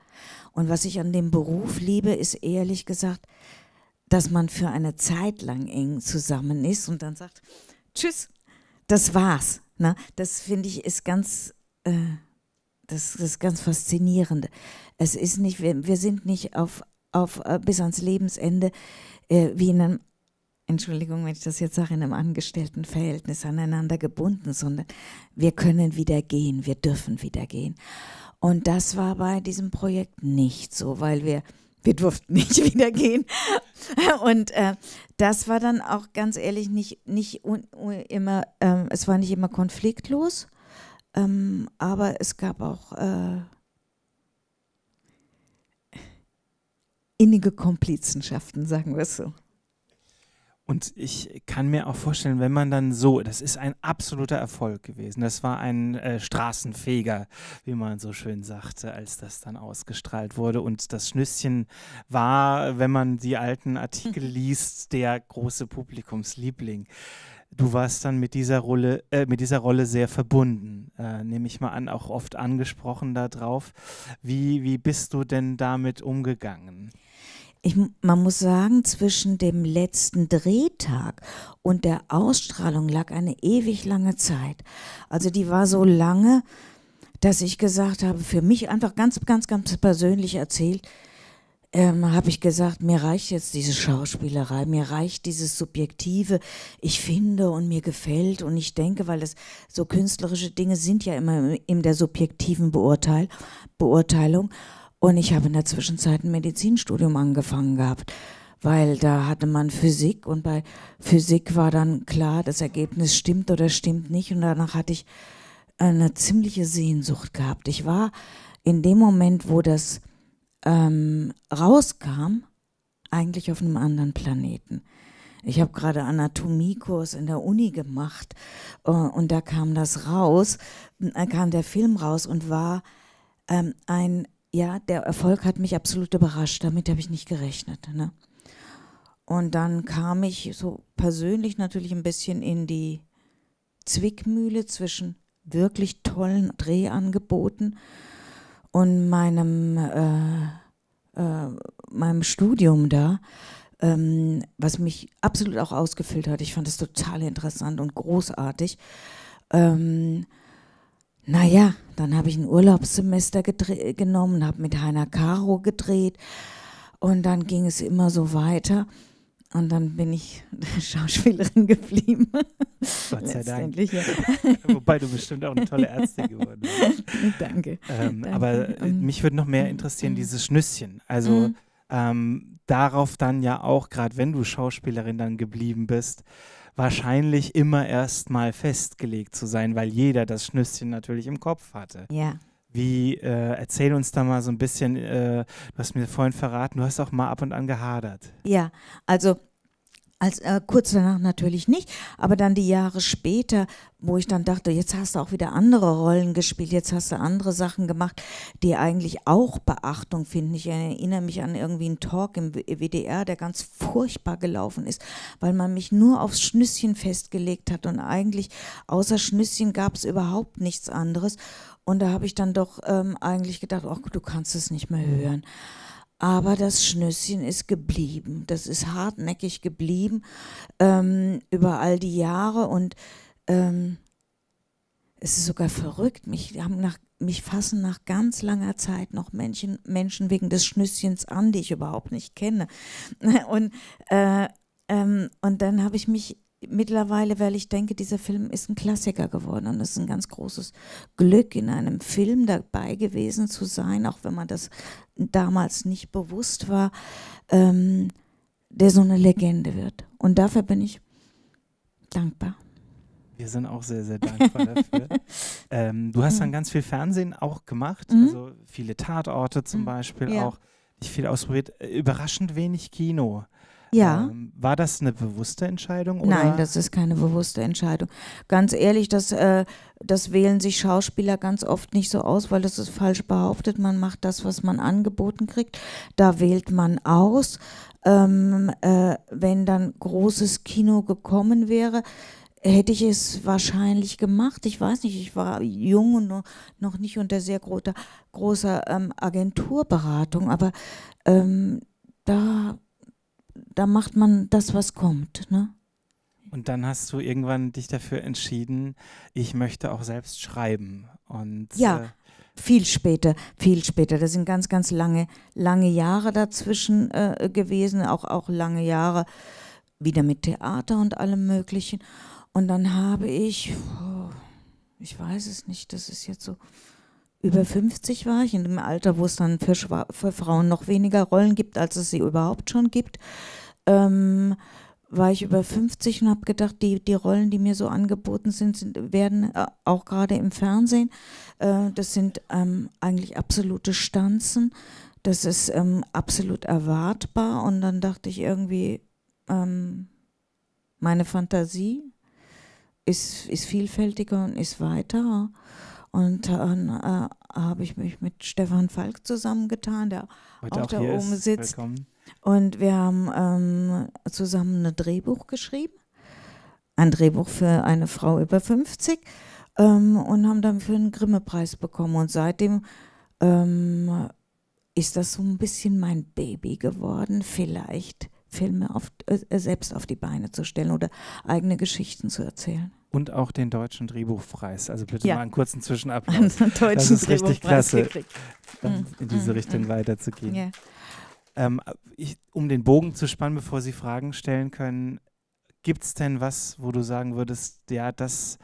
Und was ich an dem Beruf liebe, ist ehrlich gesagt, dass man für eine Zeit lang eng zusammen ist und dann sagt, tschüss, das war's. Na, ne? das finde ich ist ganz, äh, das, das ist ganz faszinierend. Es ist nicht, wir, wir sind nicht auf, auf äh, bis ans Lebensende äh, wie in einem Entschuldigung, wenn ich das jetzt sage, in einem angestellten Verhältnis aneinander gebunden, sondern wir können wieder gehen, wir dürfen wieder gehen. Und das war bei diesem Projekt nicht so, weil wir, wir durften nicht wieder gehen. Und äh, das war dann auch ganz ehrlich nicht, nicht un, un, immer, ähm, es war nicht immer konfliktlos, ähm, aber es gab auch äh, innige Komplizenschaften, sagen wir es so. Und ich kann mir auch vorstellen, wenn man dann so, das ist ein absoluter Erfolg gewesen. Das war ein äh, Straßenfeger, wie man so schön sagte, als das dann ausgestrahlt wurde. Und das Schnüsschen war, wenn man die alten Artikel mhm. liest, der große Publikumsliebling. Du warst dann mit dieser Rolle, äh, mit dieser Rolle sehr verbunden, äh, nehme ich mal an, auch oft angesprochen darauf. Wie, wie bist du denn damit umgegangen? ich, man muss sagen, zwischen dem letzten Drehtag und der Ausstrahlung lag eine ewig lange Zeit. Also die war so lange, dass ich gesagt habe, für mich einfach ganz, ganz, ganz persönlich erzählt, ähm, habe ich gesagt, mir reicht jetzt diese Schauspielerei, mir reicht dieses Subjektive, ich finde und mir gefällt und ich denke, weil das so künstlerische Dinge sind ja immer in der subjektiven Beurteil, Beurteilung. Und ich habe in der Zwischenzeit ein Medizinstudium angefangen gehabt, weil da hatte man Physik und bei Physik war dann klar, das Ergebnis stimmt oder stimmt nicht. Und danach hatte ich eine ziemliche Sehnsucht gehabt. Ich war in dem Moment, wo das ähm, rauskam, eigentlich auf einem anderen Planeten. Ich habe gerade Anatomiekurs in der Uni gemacht äh, und da kam das raus, äh, kam der Film raus und war ähm, ein ja, der Erfolg hat mich absolut überrascht. Damit habe ich nicht gerechnet. Ne? Und dann kam ich so persönlich natürlich ein bisschen in die Zwickmühle zwischen wirklich tollen Drehangeboten und meinem, äh, äh, meinem Studium da, ähm, was mich absolut auch ausgefüllt hat. Ich fand es total interessant und großartig. Ähm, naja, dann habe ich ein Urlaubssemester genommen, habe mit Heiner Caro gedreht und dann ging es immer so weiter. Und dann bin ich Schauspielerin geblieben. Gott sei Dank. Ja. Wobei du bestimmt auch eine tolle Ärztin geworden bist. Danke. Ähm, Danke. Aber um, äh, ähm, mich würde noch mehr interessieren, um, dieses Schnüsschen. Also um, mhm. ähm, darauf dann ja auch, gerade wenn du Schauspielerin dann geblieben bist, wahrscheinlich immer erst mal festgelegt zu sein, weil jeder das Schnüsschen natürlich im Kopf hatte. Ja. Wie, äh, erzähl uns da mal so ein bisschen, äh, du hast mir vorhin verraten, du hast auch mal ab und an gehadert. Ja, also als, äh, kurz danach natürlich nicht, aber dann die Jahre später, wo ich dann dachte, jetzt hast du auch wieder andere Rollen gespielt, jetzt hast du andere Sachen gemacht, die eigentlich auch Beachtung finden. Ich erinnere mich an irgendwie einen Talk im WDR, der ganz furchtbar gelaufen ist, weil man mich nur aufs Schnüsschen festgelegt hat und eigentlich außer Schnüsschen gab es überhaupt nichts anderes. Und da habe ich dann doch ähm, eigentlich gedacht, ach, du kannst es nicht mehr hören. Mhm aber das Schnüsschen ist geblieben. Das ist hartnäckig geblieben ähm, über all die Jahre und ähm, es ist sogar verrückt. Mich, haben nach, mich fassen nach ganz langer Zeit noch Menschen, Menschen wegen des Schnüsschens an, die ich überhaupt nicht kenne. Und, äh, ähm, und dann habe ich mich mittlerweile, weil ich denke, dieser Film ist ein Klassiker geworden und es ist ein ganz großes Glück, in einem Film dabei gewesen zu sein, auch wenn man das damals nicht bewusst war, ähm, der so eine Legende wird. Und dafür bin ich dankbar. Wir sind auch sehr, sehr dankbar dafür. ähm, du hast dann mhm. ganz viel Fernsehen auch gemacht, mhm. also viele Tatorte zum mhm. Beispiel ja. auch. Ich viel ausprobiert, äh, überraschend wenig Kino. Ja. Ähm, war das eine bewusste Entscheidung? Oder? Nein, das ist keine bewusste Entscheidung. Ganz ehrlich, das, äh, das wählen sich Schauspieler ganz oft nicht so aus, weil das ist falsch behauptet. Man macht das, was man angeboten kriegt. Da wählt man aus. Ähm, äh, wenn dann großes Kino gekommen wäre, hätte ich es wahrscheinlich gemacht. Ich weiß nicht, ich war jung und noch nicht unter sehr großer, großer ähm, Agenturberatung, aber ähm, da da macht man das, was kommt. Ne? Und dann hast du irgendwann dich dafür entschieden, ich möchte auch selbst schreiben. Und, ja, äh viel später, viel später. Das sind ganz, ganz lange, lange Jahre dazwischen äh, gewesen, auch, auch lange Jahre wieder mit Theater und allem Möglichen. Und dann habe ich, oh, ich weiß es nicht, das ist jetzt so, über 50 war ich, in dem Alter, wo es dann für, für Frauen noch weniger Rollen gibt, als es sie überhaupt schon gibt ähm, war ich über 50 und habe gedacht, die, die Rollen, die mir so angeboten sind, sind werden äh, auch gerade im Fernsehen, äh, das sind ähm, eigentlich absolute Stanzen. Das ist ähm, absolut erwartbar. Und dann dachte ich irgendwie, ähm, meine Fantasie ist, ist vielfältiger und ist weiter. Und dann äh, habe ich mich mit Stefan Falk zusammengetan, der Heute auch, auch da oben sitzt. Willkommen. Und wir haben ähm, zusammen ein Drehbuch geschrieben, ein Drehbuch für eine Frau über 50 ähm, und haben dann für einen Grimme-Preis bekommen. Und seitdem ähm, ist das so ein bisschen mein Baby geworden, vielleicht Filme auf, äh, selbst auf die Beine zu stellen oder eigene Geschichten zu erzählen. Und auch den Deutschen Drehbuchpreis. Also bitte ja. mal einen kurzen Zwischenapplaus. das ist richtig klasse, mhm. in diese mhm. Richtung mhm. weiterzugehen. Yeah. Ähm, ich, um den Bogen zu spannen, bevor Sie Fragen stellen können, gibt es denn was, wo du sagen würdest, ja, das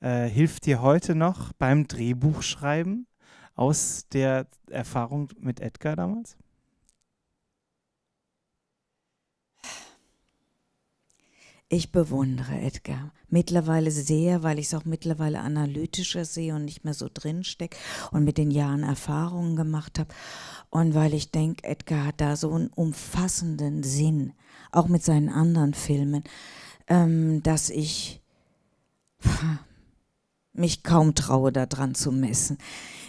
äh, hilft dir heute noch beim Drehbuchschreiben aus der Erfahrung mit Edgar damals? Ich bewundere Edgar mittlerweile sehr, weil ich es auch mittlerweile analytischer sehe und nicht mehr so drinstecke und mit den Jahren Erfahrungen gemacht habe und weil ich denke, Edgar hat da so einen umfassenden Sinn, auch mit seinen anderen Filmen, ähm, dass ich mich kaum traue, daran zu messen.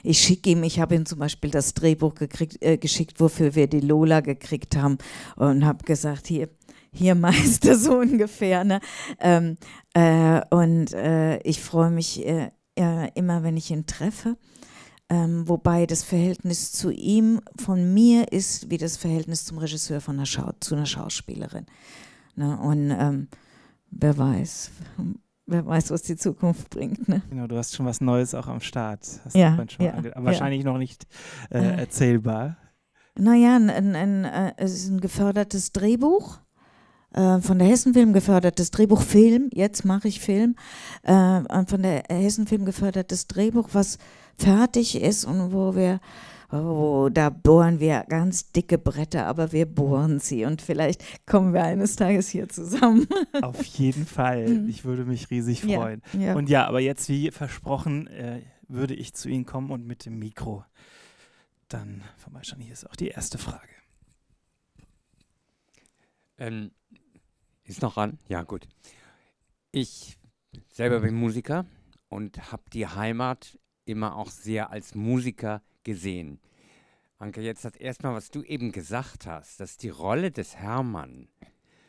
Ich schicke ihm, ich habe ihm zum Beispiel das Drehbuch gekriegt, äh, geschickt, wofür wir die Lola gekriegt haben und habe gesagt, hier, hier Meister, so ungefähr. Ne? Ähm, äh, und äh, ich freue mich äh, äh, immer, wenn ich ihn treffe. Ähm, wobei das Verhältnis zu ihm von mir ist wie das Verhältnis zum Regisseur von einer Schau zu einer Schauspielerin. Ne? Und ähm, wer weiß, wer weiß, was die Zukunft bringt. Ne? Genau, du hast schon was Neues auch am Start. ja, ja aber wahrscheinlich ja. noch nicht äh, erzählbar. Naja, ein, ein, ein, äh, es ist ein gefördertes Drehbuch. Äh, von der Hessenfilm gefördertes Drehbuch Film, jetzt mache ich Film, äh, von der Hessenfilm gefördertes Drehbuch, was fertig ist und wo wir, oh, da bohren wir ganz dicke Bretter, aber wir bohren sie und vielleicht kommen wir eines Tages hier zusammen. Auf jeden Fall, mhm. ich würde mich riesig freuen. Ja, ja. Und ja, aber jetzt wie versprochen, äh, würde ich zu Ihnen kommen und mit dem Mikro. Dann, von hier ist auch die erste Frage. Ähm, ist noch an? Ja, gut. Ich selber bin Musiker und habe die Heimat immer auch sehr als Musiker gesehen. Anke, jetzt hat erstmal, was du eben gesagt hast, dass die Rolle des Hermann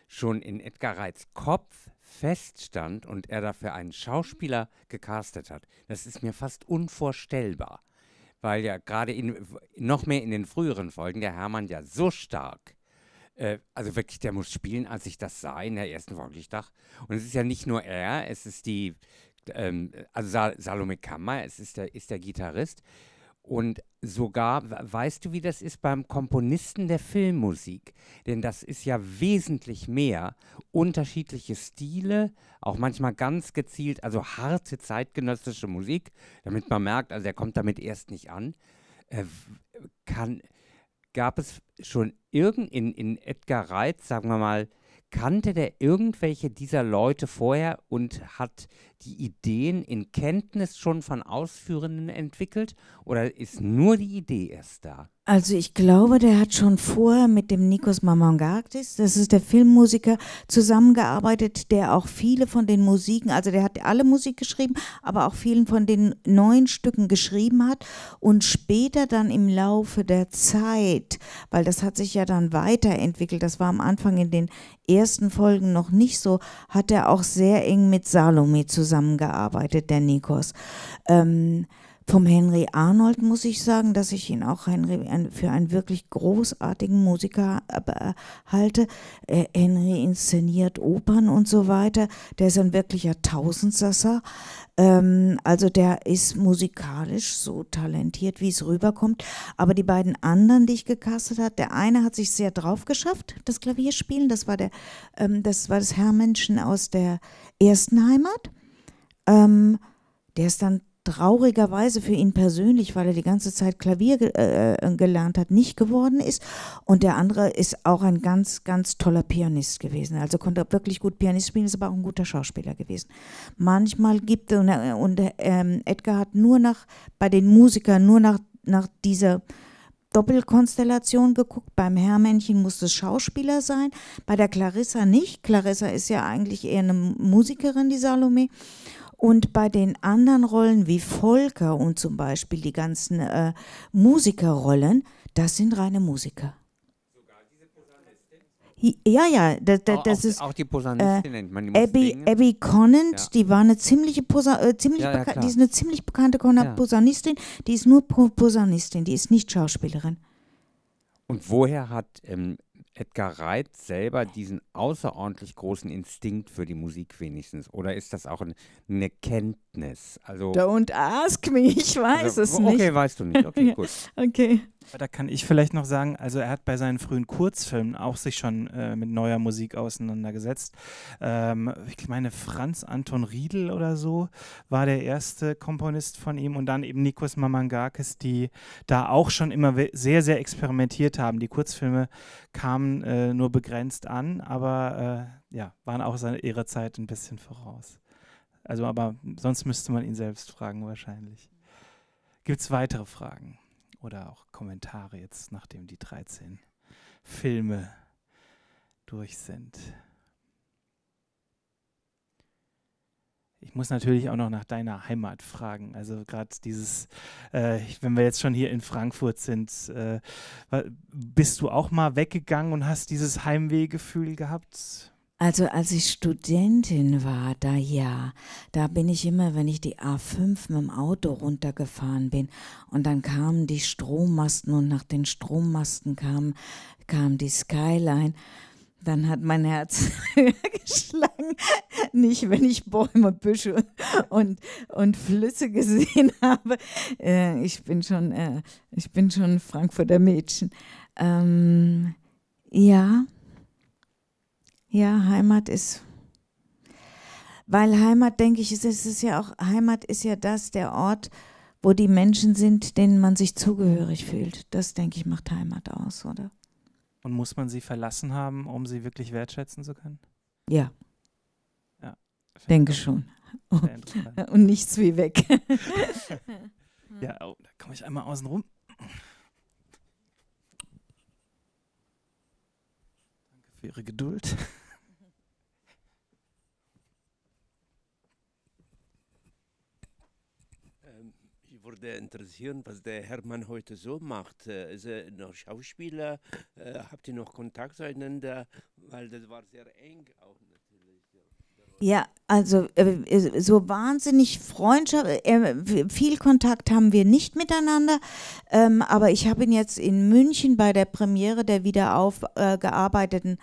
schon in Edgar Reitz Kopf feststand und er dafür einen Schauspieler gecastet hat. Das ist mir fast unvorstellbar, weil ja gerade noch mehr in den früheren Folgen der Hermann ja so stark äh, also wirklich, der muss spielen, als ich das sah in der ersten Folge. Und es ist ja nicht nur er, es ist die, ähm, also Sa Salome Kammer, es ist der, ist der Gitarrist. Und sogar, weißt du, wie das ist beim Komponisten der Filmmusik? Denn das ist ja wesentlich mehr unterschiedliche Stile, auch manchmal ganz gezielt, also harte zeitgenössische Musik, damit man merkt, also er kommt damit erst nicht an, äh, kann gab es schon irgend in, in Edgar Reitz, sagen wir mal, kannte der irgendwelche dieser Leute vorher und hat die Ideen in Kenntnis schon von Ausführenden entwickelt oder ist nur die Idee erst da? Also ich glaube, der hat schon vorher mit dem Nikos Mamangakis, das ist der Filmmusiker, zusammengearbeitet, der auch viele von den Musiken, also der hat alle Musik geschrieben, aber auch vielen von den neuen Stücken geschrieben hat und später dann im Laufe der Zeit, weil das hat sich ja dann weiterentwickelt, das war am Anfang in den ersten Folgen noch nicht so, hat er auch sehr eng mit Salome zusammengearbeitet, der Nikos. Ähm, vom Henry Arnold muss ich sagen, dass ich ihn auch für einen wirklich großartigen Musiker äh, halte. Äh, Henry inszeniert Opern und so weiter. Der ist ein wirklicher Tausendsasser. Ähm, also der ist musikalisch so talentiert, wie es rüberkommt. Aber die beiden anderen, die ich gecastet habe, der eine hat sich sehr drauf geschafft, das Klavierspielen. Das war, der, ähm, das, war das Herrmenschen aus der ersten Heimat. Ähm, der ist dann traurigerweise für ihn persönlich, weil er die ganze Zeit Klavier ge äh, äh, gelernt hat, nicht geworden ist. Und der andere ist auch ein ganz, ganz toller Pianist gewesen. Also konnte er wirklich gut Pianist spielen, ist aber auch ein guter Schauspieler gewesen. Manchmal gibt und, ne, und ähm, Edgar hat nur nach, bei den Musikern nur nach, nach dieser Doppelkonstellation geguckt. Beim Herrmännchen muss es Schauspieler sein, bei der Clarissa nicht. Clarissa ist ja eigentlich eher eine Musikerin, die Salome. Und bei den anderen Rollen wie Volker und zum Beispiel die ganzen äh, Musikerrollen, das sind reine Musiker. Ja, ja, das, das, das auch, ist. Auch die Posaunistin äh, nennt man die Abby, Abby Conant, ja. die war eine ziemliche Posa äh, ziemlich ja, ja, die ist eine ziemlich bekannte Kon Posaunistin, die ist nur Posaunistin, die ist nicht Schauspielerin. Und woher hat ähm, Edgar Reit selber diesen außerordentlich großen Instinkt für die Musik wenigstens? Oder ist das auch ein, eine Kenntnis? Also, Don't ask me, ich weiß also, es okay, nicht. Okay, weißt du nicht. Okay, gut. okay. Da kann ich vielleicht noch sagen, also er hat bei seinen frühen Kurzfilmen auch sich schon äh, mit neuer Musik auseinandergesetzt. Ähm, ich meine, Franz Anton Riedel oder so war der erste Komponist von ihm und dann eben Nikos Mamangakis, die da auch schon immer sehr, sehr experimentiert haben. Die Kurzfilme kamen äh, nur begrenzt an, aber äh, ja, waren auch seine, ihrer Zeit ein bisschen voraus. Also, aber sonst müsste man ihn selbst fragen wahrscheinlich. Gibt es weitere Fragen? oder auch Kommentare jetzt, nachdem die 13 Filme durch sind. Ich muss natürlich auch noch nach deiner Heimat fragen. Also gerade dieses, äh, wenn wir jetzt schon hier in Frankfurt sind, äh, bist du auch mal weggegangen und hast dieses Heimwehgefühl gehabt? Also als ich Studentin war, da ja, da bin ich immer, wenn ich die A5 mit dem Auto runtergefahren bin und dann kamen die Strommasten und nach den Strommasten kam, kam die Skyline, dann hat mein Herz geschlagen. Nicht, wenn ich Bäume, Büsche und, und Flüsse gesehen habe. Äh, ich, bin schon, äh, ich bin schon Frankfurter Mädchen. Ähm, ja. Ja, Heimat ist. Weil Heimat, denke ich, ist, ist es ja auch, Heimat ist ja das, der Ort, wo die Menschen sind, denen man sich zugehörig fühlt. Das, denke ich, macht Heimat aus, oder? Und muss man sie verlassen haben, um sie wirklich wertschätzen zu können? Ja. ja denke schon. Und, nichts wie weg. ja, oh, da komme ich einmal außen rum. Danke für Ihre Geduld. würde interessieren, was der Hermann heute so macht. Äh, ist er noch Schauspieler? Äh, habt ihr noch Kontakt zueinander? Weil das war sehr eng auch natürlich. Ja, also äh, so wahnsinnig Freundschaft, viel Kontakt haben wir nicht miteinander, ähm, aber ich habe ihn jetzt in München bei der Premiere der wieder aufgearbeiteten,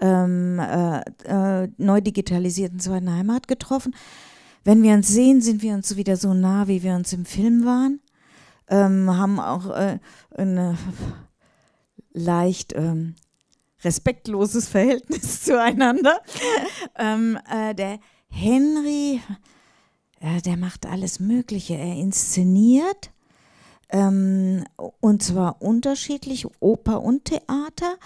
ähm, neu digitalisierten Zweiten Heimat getroffen. Wenn wir uns sehen, sind wir uns wieder so nah, wie wir uns im Film waren. Ähm, haben auch äh, ein äh, leicht ähm, respektloses Verhältnis zueinander. ähm, äh, der Henry, äh, der macht alles Mögliche. Er inszeniert ähm, und zwar unterschiedlich, Oper und Theater.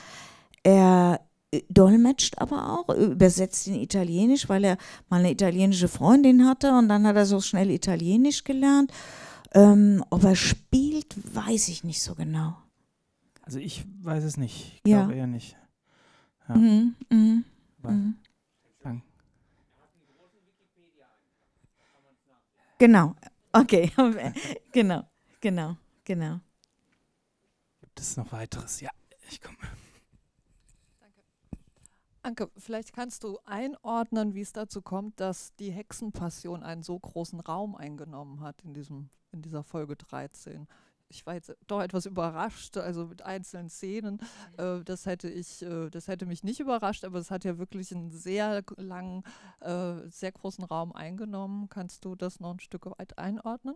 Er äh, dolmetscht aber auch, übersetzt in Italienisch, weil er mal eine italienische Freundin hatte und dann hat er so schnell Italienisch gelernt. Ähm, ob er spielt, weiß ich nicht so genau. Also ich weiß es nicht. Ich glaube ja. eher nicht. Ja. Mhm, mhm, mhm. Genau. Okay. genau, genau, genau. Gibt es noch weiteres? Ja, ich komme. Anke, vielleicht kannst du einordnen, wie es dazu kommt, dass die Hexenpassion einen so großen Raum eingenommen hat in, diesem, in dieser Folge 13. Ich war jetzt doch etwas überrascht, also mit einzelnen Szenen. Mhm. Äh, das hätte ich, äh, das hätte mich nicht überrascht, aber es hat ja wirklich einen sehr langen, äh, sehr großen Raum eingenommen. Kannst du das noch ein Stück weit einordnen?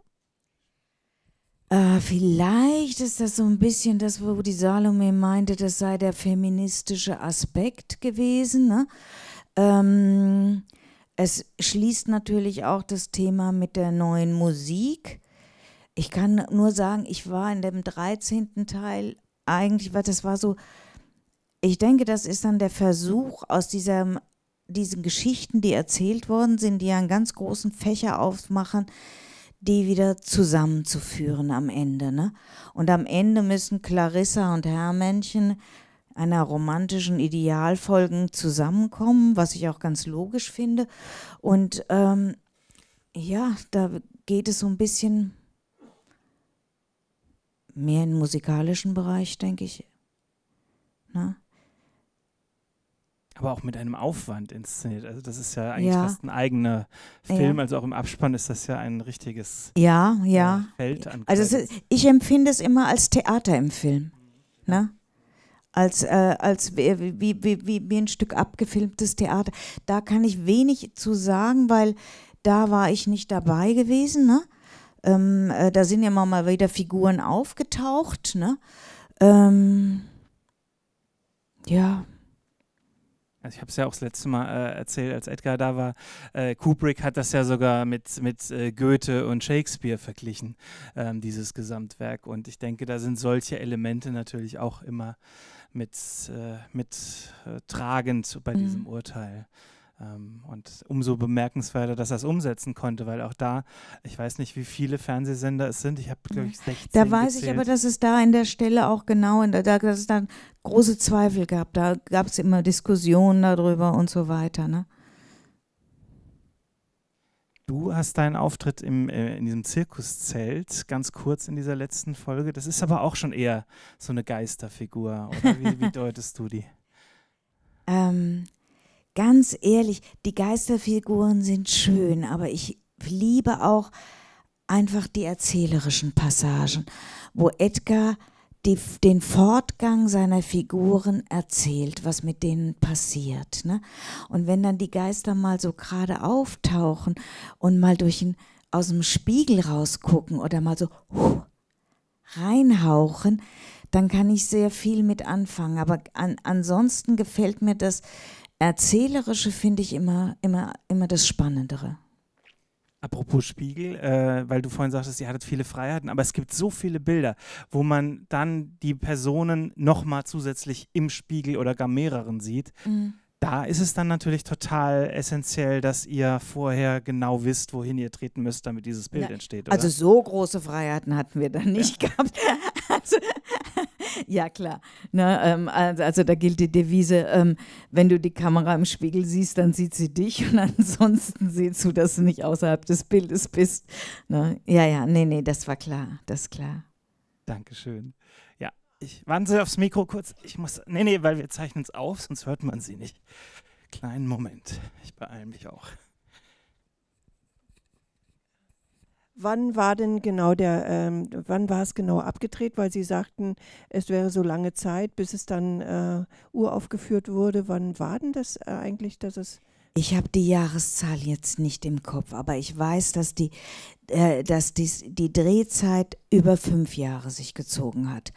Äh, vielleicht ist das so ein bisschen das, wo die Salome meinte, das sei der feministische Aspekt gewesen. Ne? Ähm, es schließt natürlich auch das Thema mit der neuen Musik. Ich kann nur sagen, ich war in dem 13. Teil eigentlich, weil das war so, ich denke, das ist dann der Versuch aus dieser, diesen Geschichten, die erzählt worden sind, die einen ganz großen Fächer aufmachen, die wieder zusammenzuführen am Ende. Ne? Und am Ende müssen Clarissa und Herrmännchen einer romantischen Idealfolgen zusammenkommen, was ich auch ganz logisch finde. Und ähm, ja, da geht es so ein bisschen mehr in den musikalischen Bereich, denke ich, aber auch mit einem Aufwand inszeniert. Also das ist ja eigentlich ja. fast ein eigener Film. Ja. Also auch im Abspann ist das ja ein richtiges ja, ja. Feld. An also ist, ich empfinde es immer als Theater im Film. Ne? Als, äh, als wie, wie, wie, wie ein Stück abgefilmtes Theater. Da kann ich wenig zu sagen, weil da war ich nicht dabei gewesen. Ne? Ähm, äh, da sind ja immer mal wieder Figuren aufgetaucht. Ne? Ähm, ja. Also ich habe es ja auch das letzte Mal äh, erzählt, als Edgar da war. Äh, Kubrick hat das ja sogar mit, mit äh, Goethe und Shakespeare verglichen, ähm, dieses Gesamtwerk. Und ich denke, da sind solche Elemente natürlich auch immer mit, äh, mit äh, tragend bei mhm. diesem Urteil. Ähm, und umso bemerkenswerter, dass er es umsetzen konnte, weil auch da, ich weiß nicht, wie viele Fernsehsender es sind. Ich habe, glaube ich, 16. Da weiß gezählt. ich aber, dass es da an der Stelle auch genau, in der, da, dass es dann große Zweifel gab. Da gab es immer Diskussionen darüber und so weiter. Ne? Du hast deinen Auftritt im, äh, in diesem Zirkuszelt ganz kurz in dieser letzten Folge. Das ist aber auch schon eher so eine Geisterfigur, oder? Wie, wie deutest du die? Ähm, ganz ehrlich, die Geisterfiguren sind schön, aber ich liebe auch einfach die erzählerischen Passagen, wo Edgar die, den Fortgang seiner Figuren erzählt, was mit denen passiert. Ne? Und wenn dann die Geister mal so gerade auftauchen und mal durch ein, aus dem Spiegel rausgucken oder mal so huh, reinhauchen, dann kann ich sehr viel mit anfangen. Aber an, ansonsten gefällt mir das, Erzählerische finde ich immer, immer, immer das Spannendere. Apropos Spiegel, äh, weil du vorhin sagtest, ihr hattet viele Freiheiten, aber es gibt so viele Bilder, wo man dann die Personen nochmal zusätzlich im Spiegel oder gar mehreren sieht. Mhm. Da ist es dann natürlich total essentiell, dass ihr vorher genau wisst, wohin ihr treten müsst, damit dieses Bild Na, entsteht. Oder? Also so große Freiheiten hatten wir dann nicht ja. gehabt. Also, ja, klar. Ne, ähm, also, also, da gilt die Devise, ähm, wenn du die Kamera im Spiegel siehst, dann sieht sie dich und ansonsten siehst du, dass du nicht außerhalb des Bildes bist. Ne? Ja, ja, nee, nee, das war klar, das ist klar. Dankeschön. Ja, ich warten Sie aufs Mikro kurz. Ich muss, nee, nee, weil wir zeichnen es auf, sonst hört man sie nicht. Kleinen Moment, ich beeile mich auch. Wann war denn genau der, ähm, wann war es genau abgedreht? Weil Sie sagten, es wäre so lange Zeit, bis es dann äh, uraufgeführt wurde. Wann war denn das äh, eigentlich, dass es. Ich habe die Jahreszahl jetzt nicht im Kopf, aber ich weiß, dass die, äh, dass dies, die Drehzeit über fünf Jahre sich gezogen hat.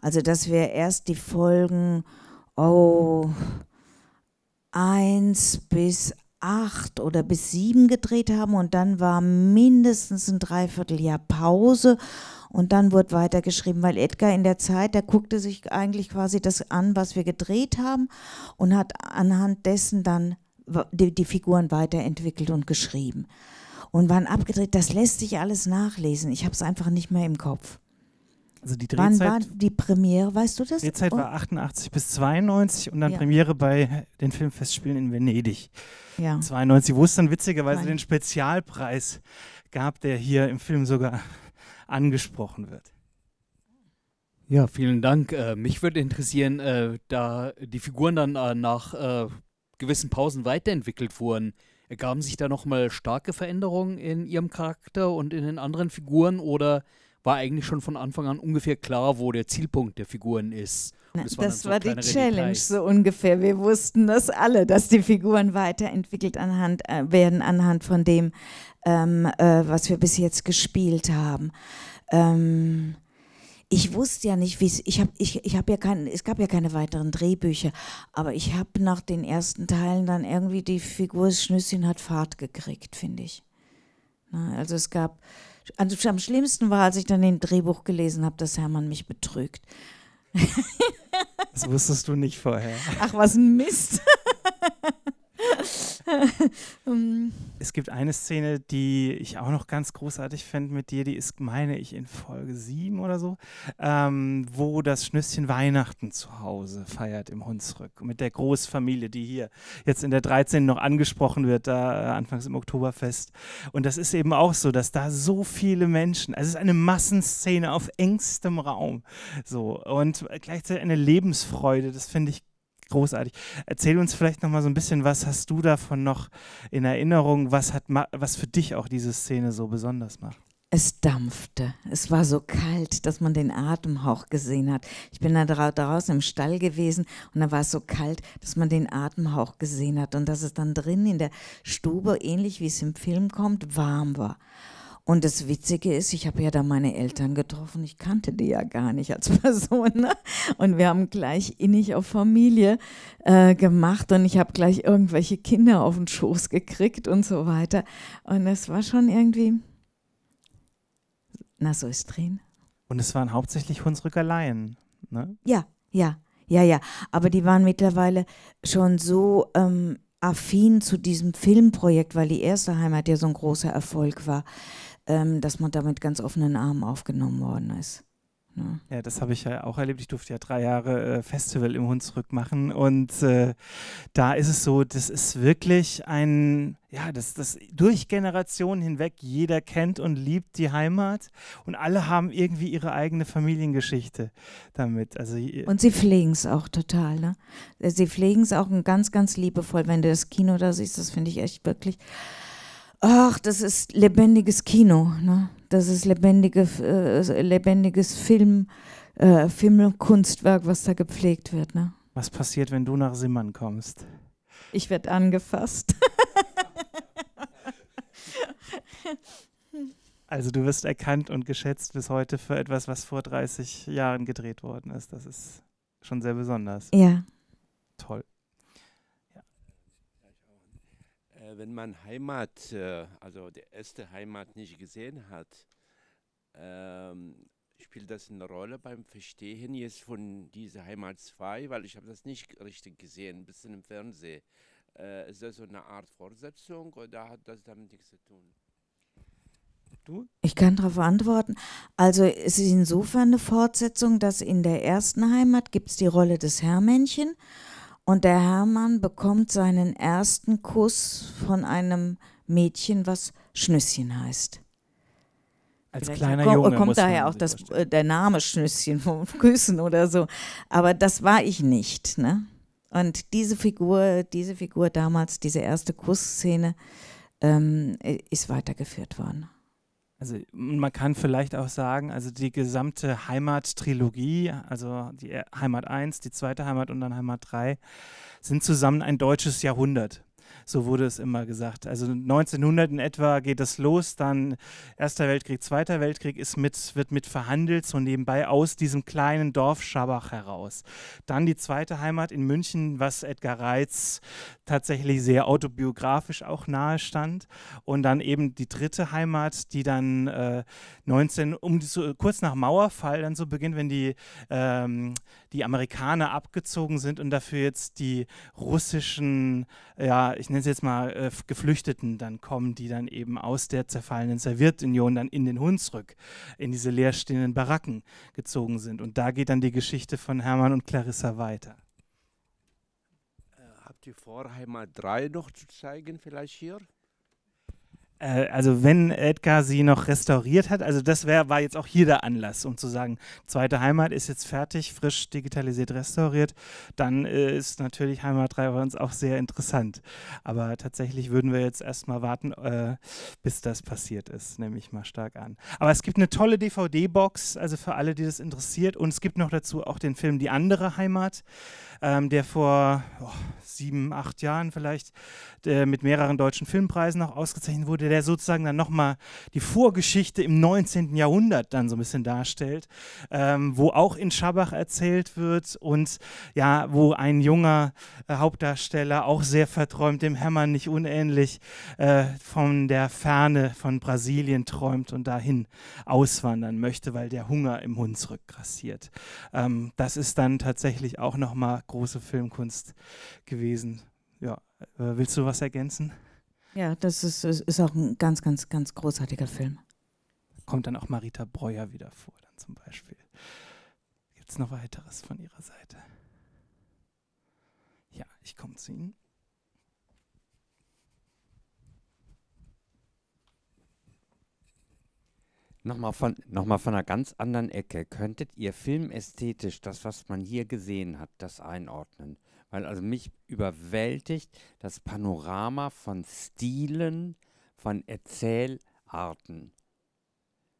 Also, dass wir erst die Folgen, oh, 1 bis acht oder bis sieben gedreht haben und dann war mindestens ein Dreivierteljahr Pause und dann wurde weitergeschrieben, weil Edgar in der Zeit, der guckte sich eigentlich quasi das an, was wir gedreht haben und hat anhand dessen dann die, die Figuren weiterentwickelt und geschrieben. Und waren abgedreht, das lässt sich alles nachlesen. Ich habe es einfach nicht mehr im Kopf. Also die Drehzeit. Wann war die Premiere, weißt du das? Die Drehzeit war 88 bis 92 und dann ja. Premiere bei den Filmfestspielen in Venedig. Ja. 92, wo es dann witzigerweise Nein. den Spezialpreis gab, der hier im Film sogar angesprochen wird. Ja, vielen Dank. Äh, mich würde interessieren, äh, da die Figuren dann äh, nach äh, gewissen Pausen weiterentwickelt wurden, ergaben sich da nochmal starke Veränderungen in ihrem Charakter und in den anderen Figuren oder war eigentlich schon von Anfang an ungefähr klar, wo der Zielpunkt der Figuren ist. Na, das, das so war die Challenge Details. so ungefähr. Wir wussten das alle, dass die Figuren weiterentwickelt anhand, äh, werden anhand von dem, ähm, äh, was wir bis jetzt gespielt haben. Ähm, ich wusste ja nicht, wie es, ich habe ich, ich hab ja keinen, es gab ja keine weiteren Drehbücher, aber ich habe nach den ersten Teilen dann irgendwie die Figur Schnüsschen hat Fahrt gekriegt, finde ich. Na, ne, also es gab also am schlimmsten war, als ich dann den Drehbuch gelesen habe, dass Hermann mich betrügt. Das wusstest du nicht vorher. Ach, was ein Mist. Ähm. es gibt eine Szene, die ich auch noch ganz großartig finde mit dir, die ist, meine ich, in Folge 7 oder so, ähm, wo das Schnüsschen Weihnachten zu Hause feiert im Hunsrück mit der Großfamilie, die hier jetzt in der 13 noch angesprochen wird, da äh, anfangs im Oktoberfest. Und das ist eben auch so, dass da so viele Menschen, also es ist eine Massenszene auf engstem Raum, so und gleichzeitig eine Lebensfreude, das finde ich großartig. Erzähl uns vielleicht noch mal so ein bisschen, was hast du davon noch in Erinnerung? Was hat, was für dich auch diese Szene so besonders macht? Es dampfte. Es war so kalt, dass man den Atemhauch gesehen hat. Ich bin da draußen im Stall gewesen und da war es so kalt, dass man den Atemhauch gesehen hat und dass es dann drin in der Stube, ähnlich wie es im Film kommt, warm war. Und das Witzige ist, ich habe ja da meine Eltern getroffen. Ich kannte die ja gar nicht als Person. Ne? Und wir haben gleich innig auf Familie äh, gemacht und ich habe gleich irgendwelche Kinder auf den Schoß gekriegt und so weiter. Und das war schon irgendwie. Na, so ist drin. Und es waren hauptsächlich Hunsrückerleien, ne? Ja, ja, ja, ja. Aber die waren mittlerweile schon so ähm, affin zu diesem Filmprojekt, weil die erste Heimat ja so ein großer Erfolg war, ähm, dass man da mit ganz offenen Armen aufgenommen worden ist. Ne? Ja, das habe ich ja auch erlebt. Ich durfte ja drei Jahre äh, Festival im Hunsrück machen und äh, da ist es so, das ist wirklich ein, ja, das, das durch Generationen hinweg, jeder kennt und liebt die Heimat und alle haben irgendwie ihre eigene Familiengeschichte damit. Also, äh, und sie pflegen es auch total, ne? Äh, sie pflegen es auch ganz, ganz liebevoll, wenn du das Kino da siehst, das finde ich echt wirklich ach, das ist lebendiges Kino, ne? das ist lebendige, äh, lebendiges Film, äh, Filmkunstwerk, was da gepflegt wird. Ne? Was passiert, wenn du nach Simmern kommst? Ich werde angefasst. also du wirst erkannt und geschätzt bis heute für etwas, was vor 30 Jahren gedreht worden ist. Das ist schon sehr besonders. Ja. Toll. Äh, wenn man Heimat, äh, also die erste Heimat nicht gesehen hat, ähm, spielt das eine Rolle beim Verstehen jetzt von dieser Heimat 2, weil ich habe das nicht richtig gesehen, ein bisschen im Fernsehen. Äh, ist das so eine Art Fortsetzung oder hat das damit nichts zu tun? Du? Ich kann darauf antworten. Also es ist insofern eine Fortsetzung, dass in der ersten Heimat gibt es die Rolle des Herrmännchen und der Hermann bekommt seinen ersten Kuss von einem Mädchen, was Schnüsschen heißt. Als Vielleicht kleiner kommt, Junge. Kommt daher auch das, der Name Schnüsschen vom Küssen oder so. Aber das war ich nicht. Ne? Und diese Figur, diese Figur damals, diese erste Kussszene, ähm, ist weitergeführt worden. Also man kann vielleicht auch sagen, also die gesamte Heimat-Trilogie, also die e-, Heimat 1, die zweite Heimat und dann Heimat 3, sind zusammen ein deutsches Jahrhundert. So wurde es immer gesagt. Also 1900 in etwa geht das los, dann Erster Weltkrieg, Zweiter Weltkrieg ist mit, wird mit verhandelt, so nebenbei aus diesem kleinen Dorf Schabach heraus. Dann die zweite Heimat in München, was Edgar Reitz tatsächlich sehr autobiografisch auch nahe stand. Und dann eben die dritte Heimat, die dann äh, 19, um so, kurz nach Mauerfall dann so beginnt, wenn die, ähm, die Amerikaner abgezogen sind und dafür jetzt die russischen, ja, ich nenne es jetzt mal, äh, Geflüchteten dann kommen, die dann eben aus der zerfallenen Sowjetunion dann in den Hunsrück, in diese leerstehenden Baracken gezogen sind. Und da geht dann die Geschichte von Hermann und Clarissa weiter. Äh, habt ihr vor, Heimat 3 noch zu zeigen, vielleicht hier? Äh, also wenn Edgar sie noch restauriert hat, also das wär, war jetzt auch hier der Anlass, um zu sagen, zweite Heimat ist jetzt fertig, frisch digitalisiert restauriert, dann äh, ist natürlich Heimat 3 bei uns auch sehr interessant. Aber tatsächlich würden wir jetzt erstmal warten, äh, bis das passiert ist, nehme ich mal stark an. Aber es gibt eine tolle DVD-Box, also für alle, die das interessiert. Und es gibt noch dazu auch den Film Die andere Heimat, ähm, der vor oh, sieben, acht Jahren vielleicht äh, mit mehreren deutschen Filmpreisen auch ausgezeichnet wurde der sozusagen dann nochmal die Vorgeschichte im 19. Jahrhundert dann so ein bisschen darstellt, ähm, wo auch in Schabach erzählt wird und ja, wo ein junger äh, Hauptdarsteller, auch sehr verträumt, dem Hämmern nicht unähnlich, äh, von der Ferne von Brasilien träumt und dahin auswandern möchte, weil der Hunger im Hunsrück grassiert. Ähm, das ist dann tatsächlich auch nochmal große Filmkunst gewesen. Ja, äh, willst du was ergänzen? Ja, das ist, ist auch ein ganz, ganz, ganz großartiger Film. Kommt dann auch Marita Breuer wieder vor, dann zum Beispiel. Gibt es noch weiteres von Ihrer Seite? Ja, ich komme zu Ihnen. Nochmal von, nochmal von einer ganz anderen Ecke. Könntet ihr filmästhetisch das, was man hier gesehen hat, das einordnen? weil also mich überwältigt das Panorama von Stilen, von Erzählarten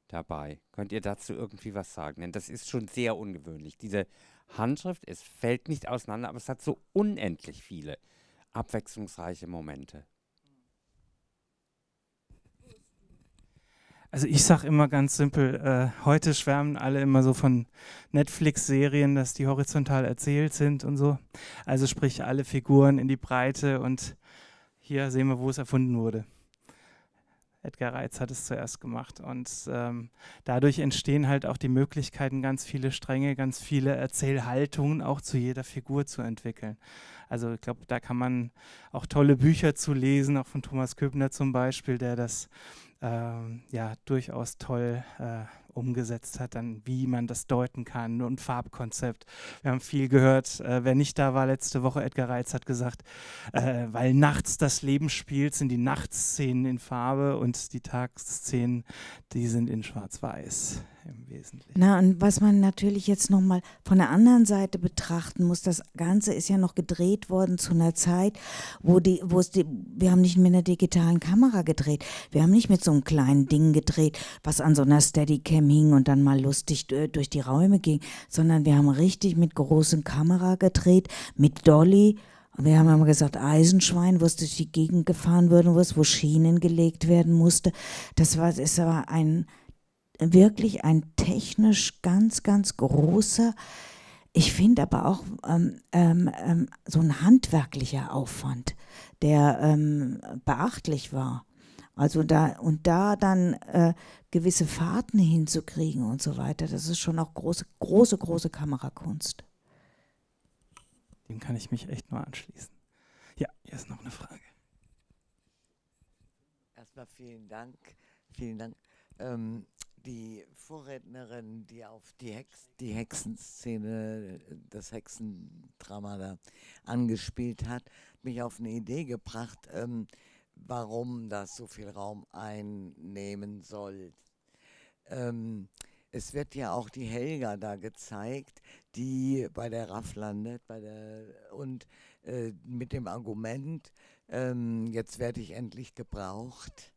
dabei. Könnt ihr dazu irgendwie was sagen? Denn das ist schon sehr ungewöhnlich. Diese Handschrift, es fällt nicht auseinander, aber es hat so unendlich viele abwechslungsreiche Momente. Also ich sage immer ganz simpel, äh, heute schwärmen alle immer so von Netflix-Serien, dass die horizontal erzählt sind und so. Also sprich alle Figuren in die Breite und hier sehen wir, wo es erfunden wurde. Edgar Reitz hat es zuerst gemacht und ähm, dadurch entstehen halt auch die Möglichkeiten, ganz viele Stränge, ganz viele Erzählhaltungen auch zu jeder Figur zu entwickeln. Also ich glaube, da kann man auch tolle Bücher zu lesen, auch von Thomas Köbner zum Beispiel, der das ähm, ja durchaus toll äh, umgesetzt hat, dann wie man das deuten kann und Farbkonzept. Wir haben viel gehört. Äh, wer nicht da war letzte Woche, Edgar Reitz hat gesagt, äh, weil nachts das Leben spielt, sind die Nachtszenen in Farbe und die Tagsszenen, die sind in Schwarz-Weiß im Wesentlichen. Na, und was man natürlich jetzt nochmal von der anderen Seite betrachten muss, das Ganze ist ja noch gedreht worden zu einer Zeit, wo die, wo es die, wir haben nicht mit einer digitalen Kamera gedreht, wir haben nicht mit so einem kleinen Ding gedreht, was an so einer Steadicam hing und dann mal lustig äh, durch die Räume ging, sondern wir haben richtig mit großen Kamera gedreht, mit Dolly, wir haben immer gesagt, Eisenschwein, wo es durch die Gegend gefahren wurde, wo wo Schienen gelegt werden musste. Das war, ist aber ein, wirklich ein technisch ganz, ganz großer, ich finde aber auch ähm, ähm, ähm, so ein handwerklicher Aufwand, der ähm, beachtlich war. Also da und da dann äh, gewisse Fahrten hinzukriegen und so weiter, das ist schon auch große, große, große Kamerakunst. Dem kann ich mich echt nur anschließen. Ja, hier ist noch eine Frage. Erstmal vielen Dank, vielen Dank. Ähm, die Vorrednerin, die auf die, Hex, die Hexenszene, das Hexendrama da angespielt hat, mich auf eine Idee gebracht, ähm, warum das so viel Raum einnehmen soll. Ähm, es wird ja auch die Helga da gezeigt, die bei der RAF landet bei der, und äh, mit dem Argument, ähm, jetzt werde ich endlich gebraucht.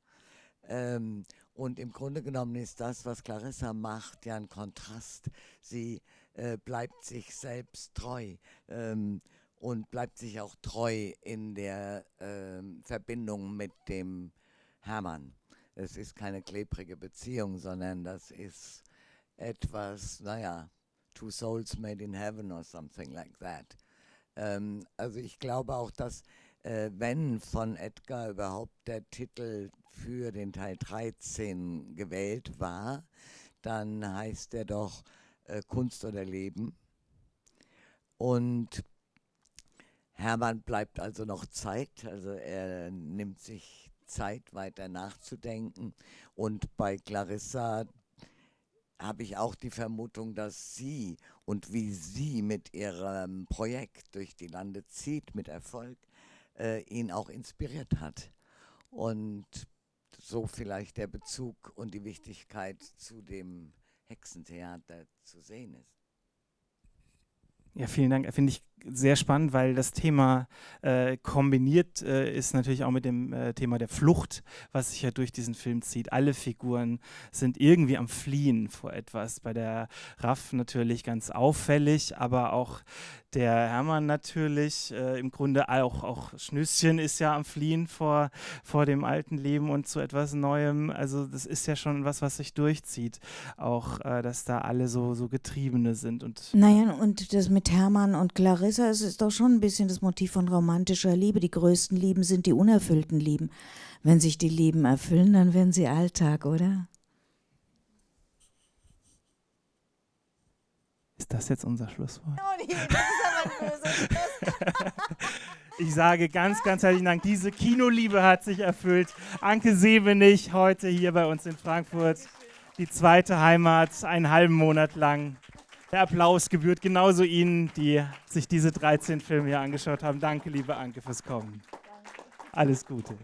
Ähm, und im Grunde genommen ist das, was Clarissa macht, ja ein Kontrast. Sie äh, bleibt sich selbst treu. Ähm, und bleibt sich auch treu in der äh, Verbindung mit dem Hermann. Es ist keine klebrige Beziehung, sondern das ist etwas, naja, Two Souls Made in Heaven or something like that. Ähm, also ich glaube auch, dass äh, wenn von Edgar überhaupt der Titel für den Teil 13 gewählt war, dann heißt er doch äh, Kunst oder Leben. Und Hermann bleibt also noch Zeit, also er nimmt sich Zeit, weiter nachzudenken. Und bei Clarissa habe ich auch die Vermutung, dass sie und wie sie mit ihrem Projekt durch die Lande zieht, mit Erfolg, äh, ihn auch inspiriert hat. Und so vielleicht der Bezug und die Wichtigkeit zu dem Hexentheater zu sehen ist. Ja, vielen Dank. Finde ich sehr spannend, weil das Thema äh, kombiniert äh, ist natürlich auch mit dem äh, Thema der Flucht, was sich ja durch diesen Film zieht. Alle Figuren sind irgendwie am Fliehen vor etwas. Bei der Raff natürlich ganz auffällig, aber auch der Hermann natürlich. Äh, Im Grunde auch, auch Schnüsschen ist ja am Fliehen vor, vor dem alten Leben und zu etwas Neuem. Also das ist ja schon was, was sich durchzieht. Auch, äh, dass da alle so, so Getriebene sind. Und naja, und das mit mit Hermann und Clarissa es ist doch schon ein bisschen das Motiv von romantischer Liebe. Die größten Lieben sind die unerfüllten Lieben. Wenn sich die Lieben erfüllen, dann werden sie Alltag, oder? Ist das jetzt unser Schlusswort? Ich sage ganz, ganz herzlichen Dank. Diese Kinoliebe hat sich erfüllt. Anke Sevenich heute hier bei uns in Frankfurt, die zweite Heimat, einen halben Monat lang. Der Applaus gebührt genauso Ihnen, die sich diese 13 Filme hier angeschaut haben. Danke, liebe Anke, fürs Kommen. Alles Gute.